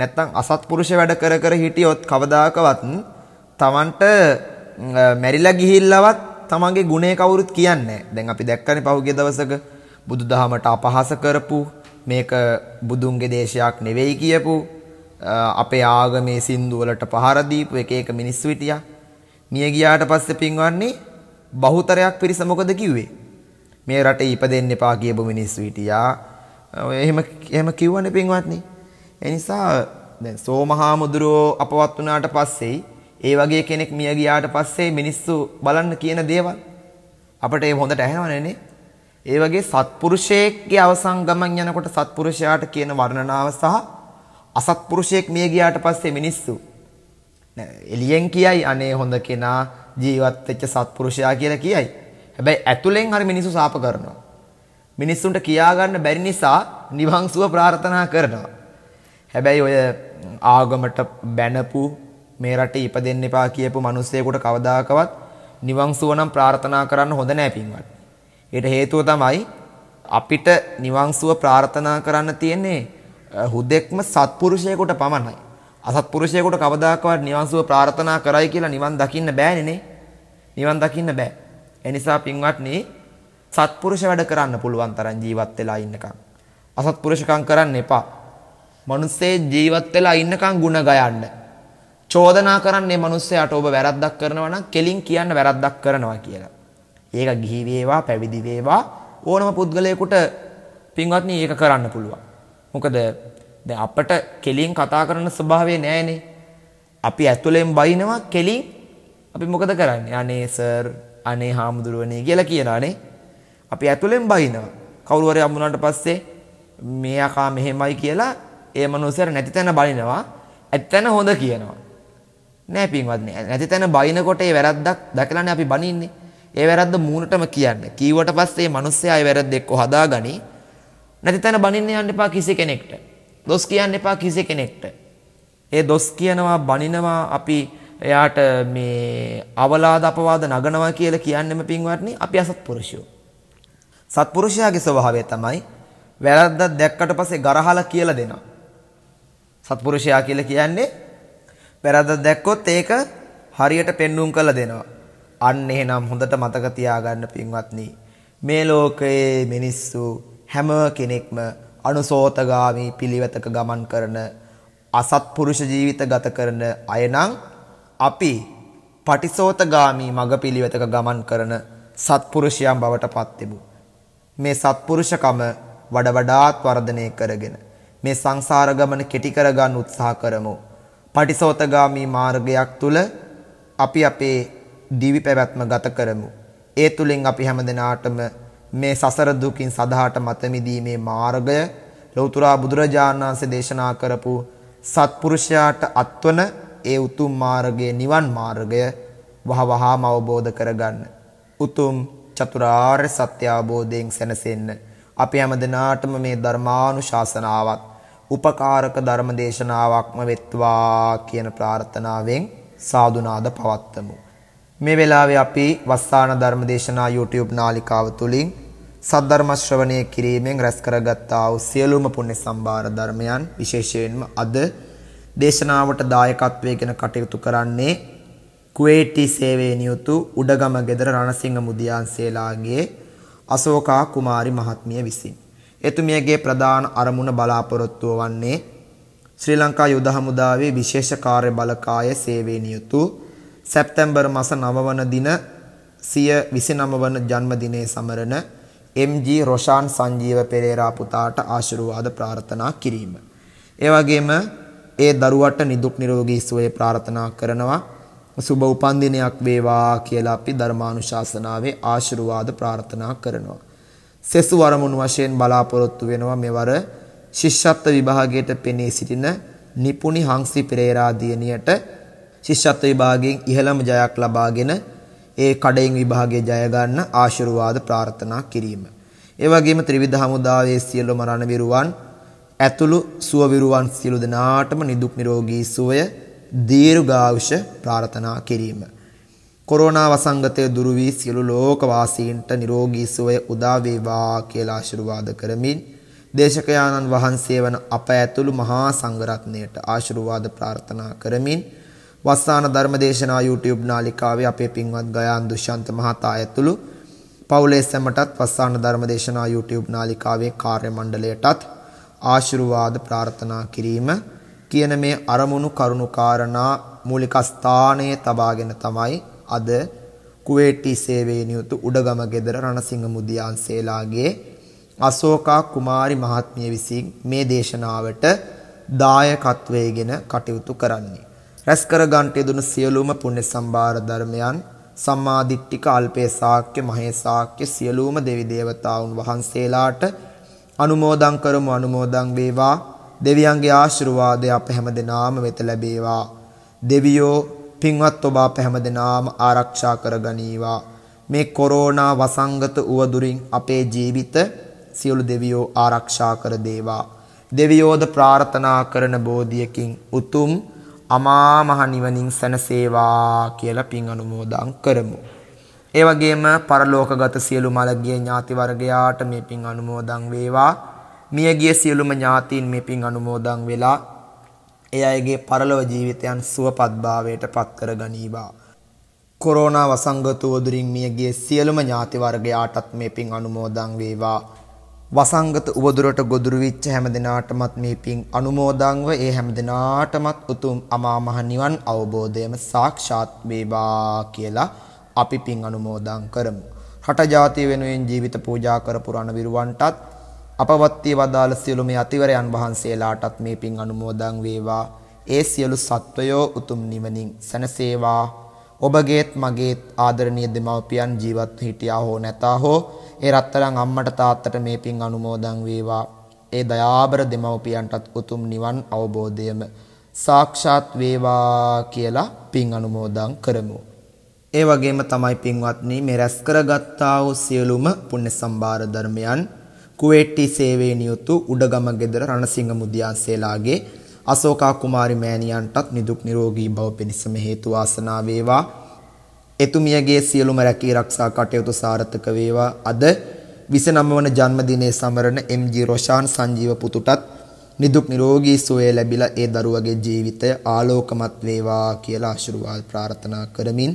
[SPEAKER 2] නැත්තම් අසත්පුරුෂ වැඩ කර කර හිටියොත් කවදාකවත් තමන්ට මැරිලා ගිහිල්ලවත් තමන්ගේ ගුණේ කවුරුත් කියන්නේ නැහැ. දැන් අපි දැක්කනේ පහුගිය දවසක බුදුදහමට අපහාස කරපු මේක බුදුන්ගේ දේශයක් නෙවෙයි කියපු අපේ ආගමේ සින්දු වලට පහර දීපු එක එක මිනිස්සු හිටියා. මිය ගියාට පස්සේ පින්වන්නේ බහුතරයක් පිරිස මොකද කිව්වේ? මේ රටේ ඉපදෙන්න එපා කියපු මිනිස්සු හිටියා. ඔය එහෙම එහෙම කිව්වනේ පින්වත්නි. ඒ නිසා දැන් සෝමහා මුදුරෝ අපවත් වුණාට පස්සේ ඒ වගේ කෙනෙක් මිය ගියාට පස්සේ මිනිස්සු බලන්න කියන දේවල් අපිට ඒ හොඳට ඇහෙනවනේ ඒ වගේ සත්පුරුෂයෙක්ගේ අවසන් ගමන් යනකොට සත්පුරුෂයාට කියන වර්ණනාව සහ අසත්පුරුෂයෙක් මිය ගියාට පස්සේ මිනිස්සු එළියෙන් කියයි අනේ හොඳ කෙනා ජීවත් වෙච්ච සත්පුරුෂයා කියලා කියයි. හැබැයි ඇතුලෙන් හරි මිනිස්සු සාප කරනවා. මිනිස්සුන්ට කියාගන්න බැරි නිසා නිවන් සුව ප්‍රාර්ථනා කරනවා. හැබැයි ඔය ආගමට බැනපු මේ රටේ ඉපදෙන්න එපා කියපු මිනිස්සෙකුට කවදාකවත් නිවන් සුව නම් ප්‍රාර්ථනා කරන්න හොඳ නෑ පින්වත්. ඒට හේතුව තමයි අපිට නිවන් සුව ප්‍රාර්ථනා කරන්න තියෙන්නේ හුදෙක්ම සත්පුරුෂයෙකුට පමණයි. අසත්පුරුෂයෙකුට කවදාකවත් නිවන් සුව ප්‍රාර්ථනා කරයි කියලා නිවන් දකින්න බෑනේ නේ. නිවන් දකින්න බෑ. එනිසා පින්වත්නි සත්පුරුෂ වැඩ කරන්න පුළුවන් තරම් ජීවත් වෙලා ඉන්නකම්. අසත්පුරුෂකම් කරන්න එපා. මිනිස්සේ ජීවත් වෙලා ඉන්නකම් ಗುಣ ගයන්න. චෝදනා කරන්නේ මිනිස්සයාට ඔබ වැරද්දක් කරනවා නම් කෙලින් කියන්න වැරද්දක් කරනවා කියලා. ඒක ගිහි වේවා පැවිදි වේවා ඕනම පුද්ගලයෙකුට පින්වත්නි ඒක කරන්න පුළුවන්. මොකද දැන් අපට කෙලින් කතා කරන ස්වභාවය නැහැනේ. අපි ඇතුලෙන් බයිනවා කෙලින් අපි මොකද කරන්නේ? අනේ සර් අනේ හාමුදුරුවනේ කියලා කියනවානේ. අපි ඇතුලෙන් බහිනවා. කවුරු හරි හම්බුනාට පස්සේ මෙයාකා මෙහෙමයි කියලා ඒ මනුස්සයර නැති තැන බලිනවා. ඇති තැන හොඳ කියනවා. නෑ පින්වත් නෑ. නැති තැන බයිනකොට ඒ වැරද්දක් දැකලානේ අපි බනින්නේ. ඒ වැරද්ද මූණටම කියන්න. කීවට පස්සේ මේ මනුස්සයා ඒ වැරද්ද එක්ක හදාගනි. නැති තැන බනින්න යන්න එපා කිසි කෙනෙක්ට. දොස් කියන්න එපා කිසි කෙනෙක්ට. ඒ දොස් කියනවා බනිනවා අපි එයාට මේ අවලාද අපවාද නගනවා කියලා කියන්නෙම පින්වත්නි අපි අසත්පුරුෂයෝ. සත්පුරුෂයාගේ ස්වභාවය තමයි වැරද්දක් දැක්කට පස්සේ ගරහලා කියලා දෙනවා. සත්පුරුෂයා කියලා කියන්නේ වැරද්දක් දැක්කොත් ඒක හරියට පෙන්눔 කරලා දෙනවා. අන්න එහෙනම් හොඳට මතක තියාගන්න පින්වත්නි මේ ලෝකයේ මිනිස්සු හැම කෙනෙක්ම අනුසෝතගාමී පිළිවෙතක ගමන් කරන අසත්පුරුෂ ජීවිත ගත කරන අය නම් අපි පටිසෝතගාමී මඟ පිළිවෙතක ගමන් කරන සත්පුරුෂයන් බවට පත්වෙමු. මේ සත්පුරුෂකම වඩ වඩාත් වර්ධනය කරගෙන මේ සංසාර ගමන කෙටි කරගන්න උත්සාහ කරමු. පටිසෝතගාමී මාර්ගයක් තුල අපි අපේ දිවි පැවැත්ම ගත කරමු. ඒ තුලින් අපි හැමදෙනාටම මේ සසර දුකින් සදහාට මත මිදීමේ මාර්ගය ලෞතර බුදුරජාණන් වහන්සේ දේශනා කරපු සත්පුරුෂයාට අත්වන ඒ උතුම් මාර්ගය නිවන් මාර්ගය වහවහාම අවබෝධ කරගන්න. උතුම් චතුරාර්ය සත්‍ය අවබෝධයෙන් සැනසෙන්න. අපි හැමදෙනාටම මේ ධර්මානුශාසනාවත් උපකාරක ධර්ම දේශනාවක්ම වෙත්වා කියන ප්‍රාර්ථනාවෙන් සාදුනාද පවත්වමු. මේ වෙලාවේ අපි වස්සාන ධර්ම දේශනා YouTube නාලිකාව තුලින් සද්ධර්ම ශ්‍රවණය කිරීමෙන් රැස් කරගත්තා වූ සියලුම පුණ්‍ය සම්භාර ධර්මයන් විශේෂයෙන්ම අද දේශනාවට දායකත්වයෙන් කටයුතු කරන්නේ කුවේටි සේවයේ නියුතු උඩගම ගෙදර රණසිංහ මුදියන්සේලාගේ අශෝකා කුමාරි මහත්මිය විසින් එතුමියගේ ප්‍රධාන අරමුණ බලාපොරොත්තු වන්නේ ශ්‍රී ලංකා යුද හමුදාවේ විශේෂ කාර්ය බලකාය සේවයේ නියුතු සැප්තැම්බර් මාස 9 වන දින 129 වන ජන්මදිනයේ සමරන MG රොෂාන් සංජීව පෙරේරා පුතාට ආශිර්වාද ප්‍රාර්ථනා කිරීම. ඒ වගේම ඒ දරුවට නිදුක් නිරෝගී සුවය ප්‍රාර්ථනා කරනවා. සුබ උපන්දිනයක් වේවා කියලා අපි ධර්මානුශාසනාවේ ආශිර්වාද ප්‍රාර්ථනා කරනවා. සෙසු වරමුණු වශයෙන් බලාපොරොත්තු වෙනවා මෙවර ශිෂ්‍යත්ව විභාගයට පෙනී සිටින නිපුණි හංසි පෙරේරා දියණියට ශිෂ්‍යත්ව විභාගයෙන් ඉහළම ජයක් ලබාගෙන ඒ කඩෙන් විභාගයේ ජය ගන්න ආශිර්වාද ප්‍රාර්ථනා කිරීම. ඒ වගේම ත්‍රිවිධ හමුදාවේ සියලුම රණවිරුවන් ඇතුළු සුවවිරුවන් සියලු දෙනාටම නිදුක් නිරෝගී සුවය දීර්ඝායුෂ ප්‍රාර්ථනා කිරීම. කොරෝනා වසංගතය දුරු වී සියලු ලෝකවාසීන්ට නිරෝගී සුවය උදා වේවා කියලා ආශිර්වාද කරමින් දේශකයාණන් වහන්සේ වන අප ඇතුළු මහා සංඝරත්නයට ආශිර්වාද ප්‍රාර්ථනා කරමින් වස්සාන ධර්මදේශනා YouTube නාලිකාවේ අපේ පින්වත් ගයාන් දුෂ්‍යන්ත මහතා ඇතුළු පවුලේ සැමටත් වස්සාන ධර්මදේශනා YouTube නාලිකාවේ කාර්ය මණ්ඩලයටත් ආශිර්වාද ප්‍රාර්ථනා කිරීම කියන මේ අරමුණු කරුණු කාරණා මූලික ස්ථානයේ තබාගෙන තමයි අද කුවේටි සේවයේ නියුතු උඩගම ගෙදර රණසිංහ මුදියන්සේලාගේ අශෝකා කුමාරි මහත්මිය විසින් මේ දේශනාවට දායකත්වයේගෙන කටයුතු කරන්නේ. රැස්කර ගන්නට යෙදුණු සියලුම පුණ්‍ය සම්භාර ධර්මයන් සම්මාදිට්ඨික අල්පේ සාක්‍ය මහේ සාක්‍ය සියලුම දෙවි දේවතාවුන් වහන්සේලාට අනුමෝදන් කරමු අනුමෝදන් වේවා දෙවියන්ගේ ආශිර්වාදය අප හැමදෙනාම වෙත ලැබේවා දෙවියෝ පින්වත් ඔබ අප හැමදෙනාම ආරක්ෂා කරගනීවා මේ කොරෝනා වසංගත උවදුරින් අපේ ජීවිත සියලු දෙවියෝ ආරක්ෂා කර දේවා දෙවියෝද ප්‍රාර්ථනා කරන බෝධියකින් උතුම් අමා මහ නිවනින් සැනසේවා කියලා පින් අනුමෝදන් කරමු ඒ වගේම පරලෝකගත සියලු මළගිය ඥාති වර්ගයාට මේ පින් අනුමෝදන් වේවා. මියගිය සියලුම ඥාතීන් මේ පින් අනුමෝදන් වෙලා ඒ අයගේ පරලොව ජීවිතයන් සුවපත්භාවයට පත් කර ගනීවා. කොරෝනා වසංගත උවදුරින් මියගිය සියලුම ඥාති වර්ගයාටත් මේ පින් අනුමෝදන් වේවා. වසංගත උවදුරට ගොදුරු වෙච්ච හැමදෙනාටමත් මේ පින් අනුමෝදන්ව ඒ හැමදෙනාටමත් උතුම් අමා මහ නිවන් අවබෝධයම සාක්ෂාත් වේවා කියලා අපි පින් අනුමෝදන් කරමු. රට ජාතිය වෙනුවෙන් ජීවිත පූජා කරපු රණවිරුවන්ටත් අපවත්ති වදාළ සියලුම යතිවරයන් වහන්සේලාටත් මේ පින් අනුමෝදන් වේවා. ඒ සියලු සත්වයෝ උතුම් නිවනින් සැනසේවා. ඔබගේත් මගේත් ආදරණීය දෙමව්පියන් ජීවත් හිටියා හෝ නැතා හෝ ඒ රත්තරන් අම්මට තාත්තට මේ පින් අනුමෝදන් වේවා. ඒ දයාබර දෙමව්පියන්ටත් උතුම් නිවන් අවබෝධයම සාක්ෂාත් වේවා කියලා පින් අනුමෝදන් කරමු. ඒ වගේම තමයි පින්වත්නි මේ රැස් කරගත්තා වූ සියලුම පුණ්‍ය සම්භාර ධර්මයන් කුවේට්ටි සේවයේ නියුතු උඩගම ගෙදර රණසිංහ මුදියන්සේලාගේ අශෝකා කුමාරි මෑණියන්ටත් නිදුක් නිරෝගී භව පිණිසම හේතු වාසනා වේවා. එතුමියගේ සියලුම රැකී ආරක්ෂා කටයුතු සාර්ථක වේවා. අද 29 වන ජන්මදිනයේ සමරන එම්.ජී. රොෂාන් සංජීව පුතුටත් නිදුක් නිරෝගී සුවය ලැබිලා ඒ දරුවගේ ජීවිතය ආලෝකමත් වේවා කියලා ආශිර්වාද ප්‍රාර්ථනා කරමින්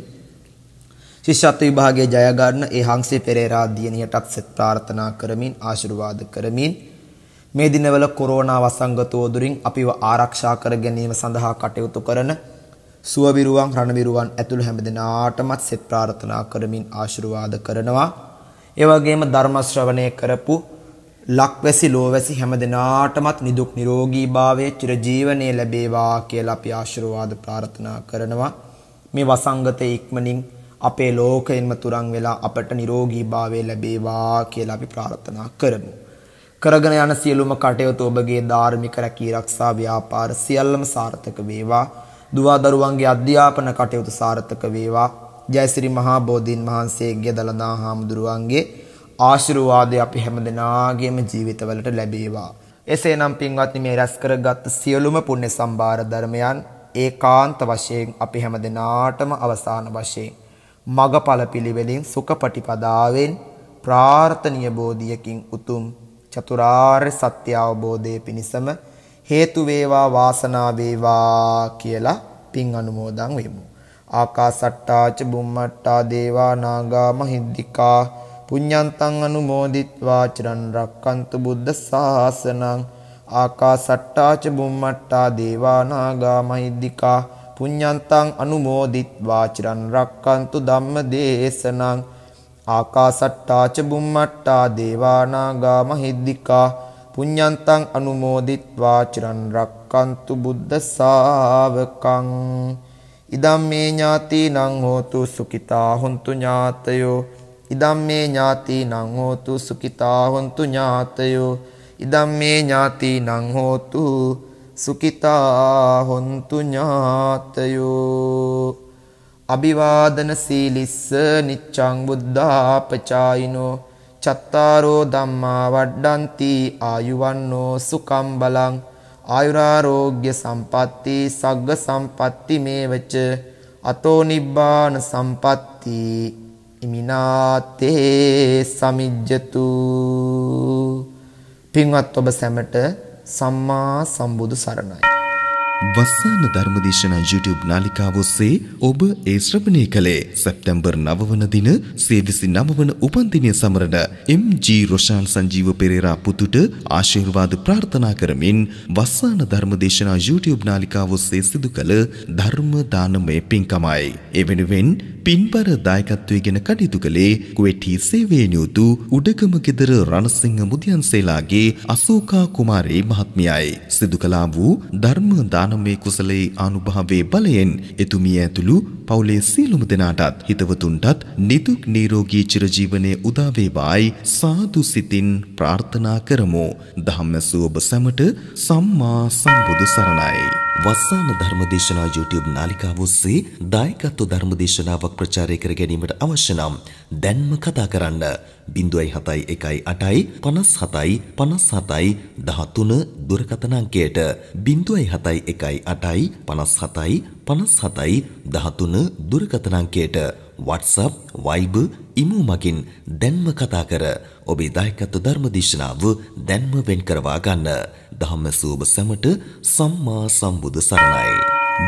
[SPEAKER 2] ශිෂ්‍යත්ව විභාගයේ ජය ගන්න ඒ හංසේ පෙරේරා දියණියටත් සෙත් ප්‍රාර්ථනා කරමින් ආශිර්වාද කරමින් මේ දිනවල කොරෝනා වසංගතෝ දුරින් අපිව ආරක්ෂා කර ගැනීම සඳහා කටයුතු කරන සුවවිරුවන් රණවිරුවන් ඇතුළු හැම දෙනාටමත් සෙත් ප්‍රාර්ථනා කරමින් ආශිර්වාද කරනවා ඒ වගේම ධර්ම ශ්‍රවණය කරපු ලක්වැසි ලෝවැසි හැම දිනාටමත් නිදුක් නිරෝගී භාවයේ චිරජීවනයේ ලැබේවා කියලා අපි ආශිර්වාද ප්‍රාර්ථනා කරනවා මේ වසංගතයේ ඉක්මනින් අපේ ලෝකයෙන්ම තුරන් වෙලා අපට නිරෝගී භාවය ලැබේවා කියලා අපි ප්‍රාර්ථනා කරමු. කරගෙන යන සියලුම කටයුතු ඔබගේ ධාර්මික රැකී ආරක්ෂා ව්‍යාපාර සියල්ලම සාර්ථක වේවා. දුවා දරුවන්ගේ අධ්‍යාපන කටයුතු සාර්ථක වේවා. ජයසිරි මහා බෝධීන් වහන්සේගේ දලදා හාමුදුරුවන්ගේ ආශිර්වාදය අපි හැමදෙනාගේම ජීවිතවලට ලැබේවා. එසේනම් පින්වත්නි මේ රැස් කරගත් සියලුම පුණ්‍ය සම්භාර ධර්මයන් ඒකාන්ත වශයෙන් අපි හැමදෙනාටම අවසාන වශයෙන් මගඵල පිළිවෙලින් සුඛපටිපදාවෙන් ප්‍රාර්ථනීය බෝධියකින් උතුම් චතුරාර්ය සත්‍ය අවබෝධයේ පිණසම හේතු වේවා වාසනා වේවා කියලා පින් අනුමෝදන් වෙමු. ආකාසට්ටා ච බුම්මට්ටා දේවා නාග මහිද්దికා පුඤ්ඤන්තං අනුමෝදිත්වා චිරන් රක්칸තු බුද්ධ ශාසනං ආකාසට්ටා ච බුම්මට්ටා දේවා නාග මහිද්దికා පුඤ්ඤන්තං අනුමෝදිත්වා චිරන් රක්칸තු ධම්මදේශනං ආකාසට්ටා ච බුම්මට්ටා දේවානාගා මහිද්దికා පුඤ්ඤන්තං අනුමෝදිත්වා චිරන් රක්칸තු බුද්ධ ශාවකං ඉදම් මේ ඥාතිනං හෝතු සුඛිතා හොන්තු ඥාතයෝ ඉදම් මේ ඥාතිනං හෝතු සුඛිතා හොන්තු ඥාතයෝ ඉදම් මේ ඥාතිනං හෝතු සුකිතා හොන්තු ඥාතයෝ අභිවාදන සීලිස්ස නිච්ඡං බුද්ධාපචායිනෝ චත්තාරෝ ධම්මා වඩ්ඩಂತಿ ආයුවන්නෝ සුකම් බලං ආයුරාෝග්‍ය සම්පatti සග්ග සම්පatti මේවච අතෝ නිබ්බාන සම්පatti ඉමිනාතේ සමිජ්ජතු පින්වත් ඔබ සැමට සම්මා සම්බුදු සරණයි
[SPEAKER 1] වස්සාන ධර්මදේශනා YouTube නාලිකාව ඔස්සේ ඔබ ඒ ශ්‍රවණය කළේ සැප්තැම්බර් 9 වන දින සේවිසි 9 වන උපන්දිනය සමරන MG රොෂාන් සංජීව පෙරේරා පුතුට ආශිර්වාද ප්‍රාර්ථනා කරමින් වස්සාන ධර්මදේශනා YouTube නාලිකාව ඔස්සේ සිදු කළ ධර්ම දානමය පින්කමයි. ඒ වෙනුවෙන් පින්බර දායකත්වයේගෙන කටයුතු කළේ කුවේටි සේවයේ නියුතු උඩගම ගෙදර රණසිංහ මුදියන්සේලාගේ අසෝකා කුමාරේ මහත්මියයි. සිදු කළා වූ ධර්ම දාන දානමය කුසලයේ ආනුභාවයේ බලයෙන් එතුමිය ඇතුළු පවුලේ සියලුම දෙනාටත් හිතවතුන්ටත් නිදුක් නිරෝගී චිරජීවනයේ උදා වේවායි සාදු සිතින් ප්‍රාර්ථනා කරමු. ධම්මසුව ඔබ සැමට සම්මා සම්බුදු සරණයි. වස්සාන ධර්මදේශනා YouTube නාලිකාව ඔස්සේ දායකත්ව ධර්මදේශනාවක් ප්‍රචාරය කර ගැනීමට අවශ්‍ය නම් දැන්ම කතා කරන්න 071 8 57 57 දුරකථන අංකයට 071 8 57 57 දුරකථන අංකයට WhatsApp, Viber, ඉමු මගින් දැන්ම කතා කර ඔබේ දායකත්ව ධර්මදේශනාව දැන්ම වෙන් කරවා ගන්න. ධම්ම සූබ සැමට සම්මා සම්බුදු සරණයි.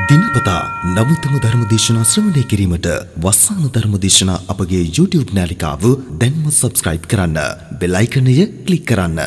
[SPEAKER 1] දිනපතා නවතම ධර්මදේශනා ශ්‍රවණය කිරීමට වස්සාන ධර්මදේශනා අපගේ YouTube නාලිකාව දැන්ම subscribe කරන්න. බෙල් icon එක click කරන්න.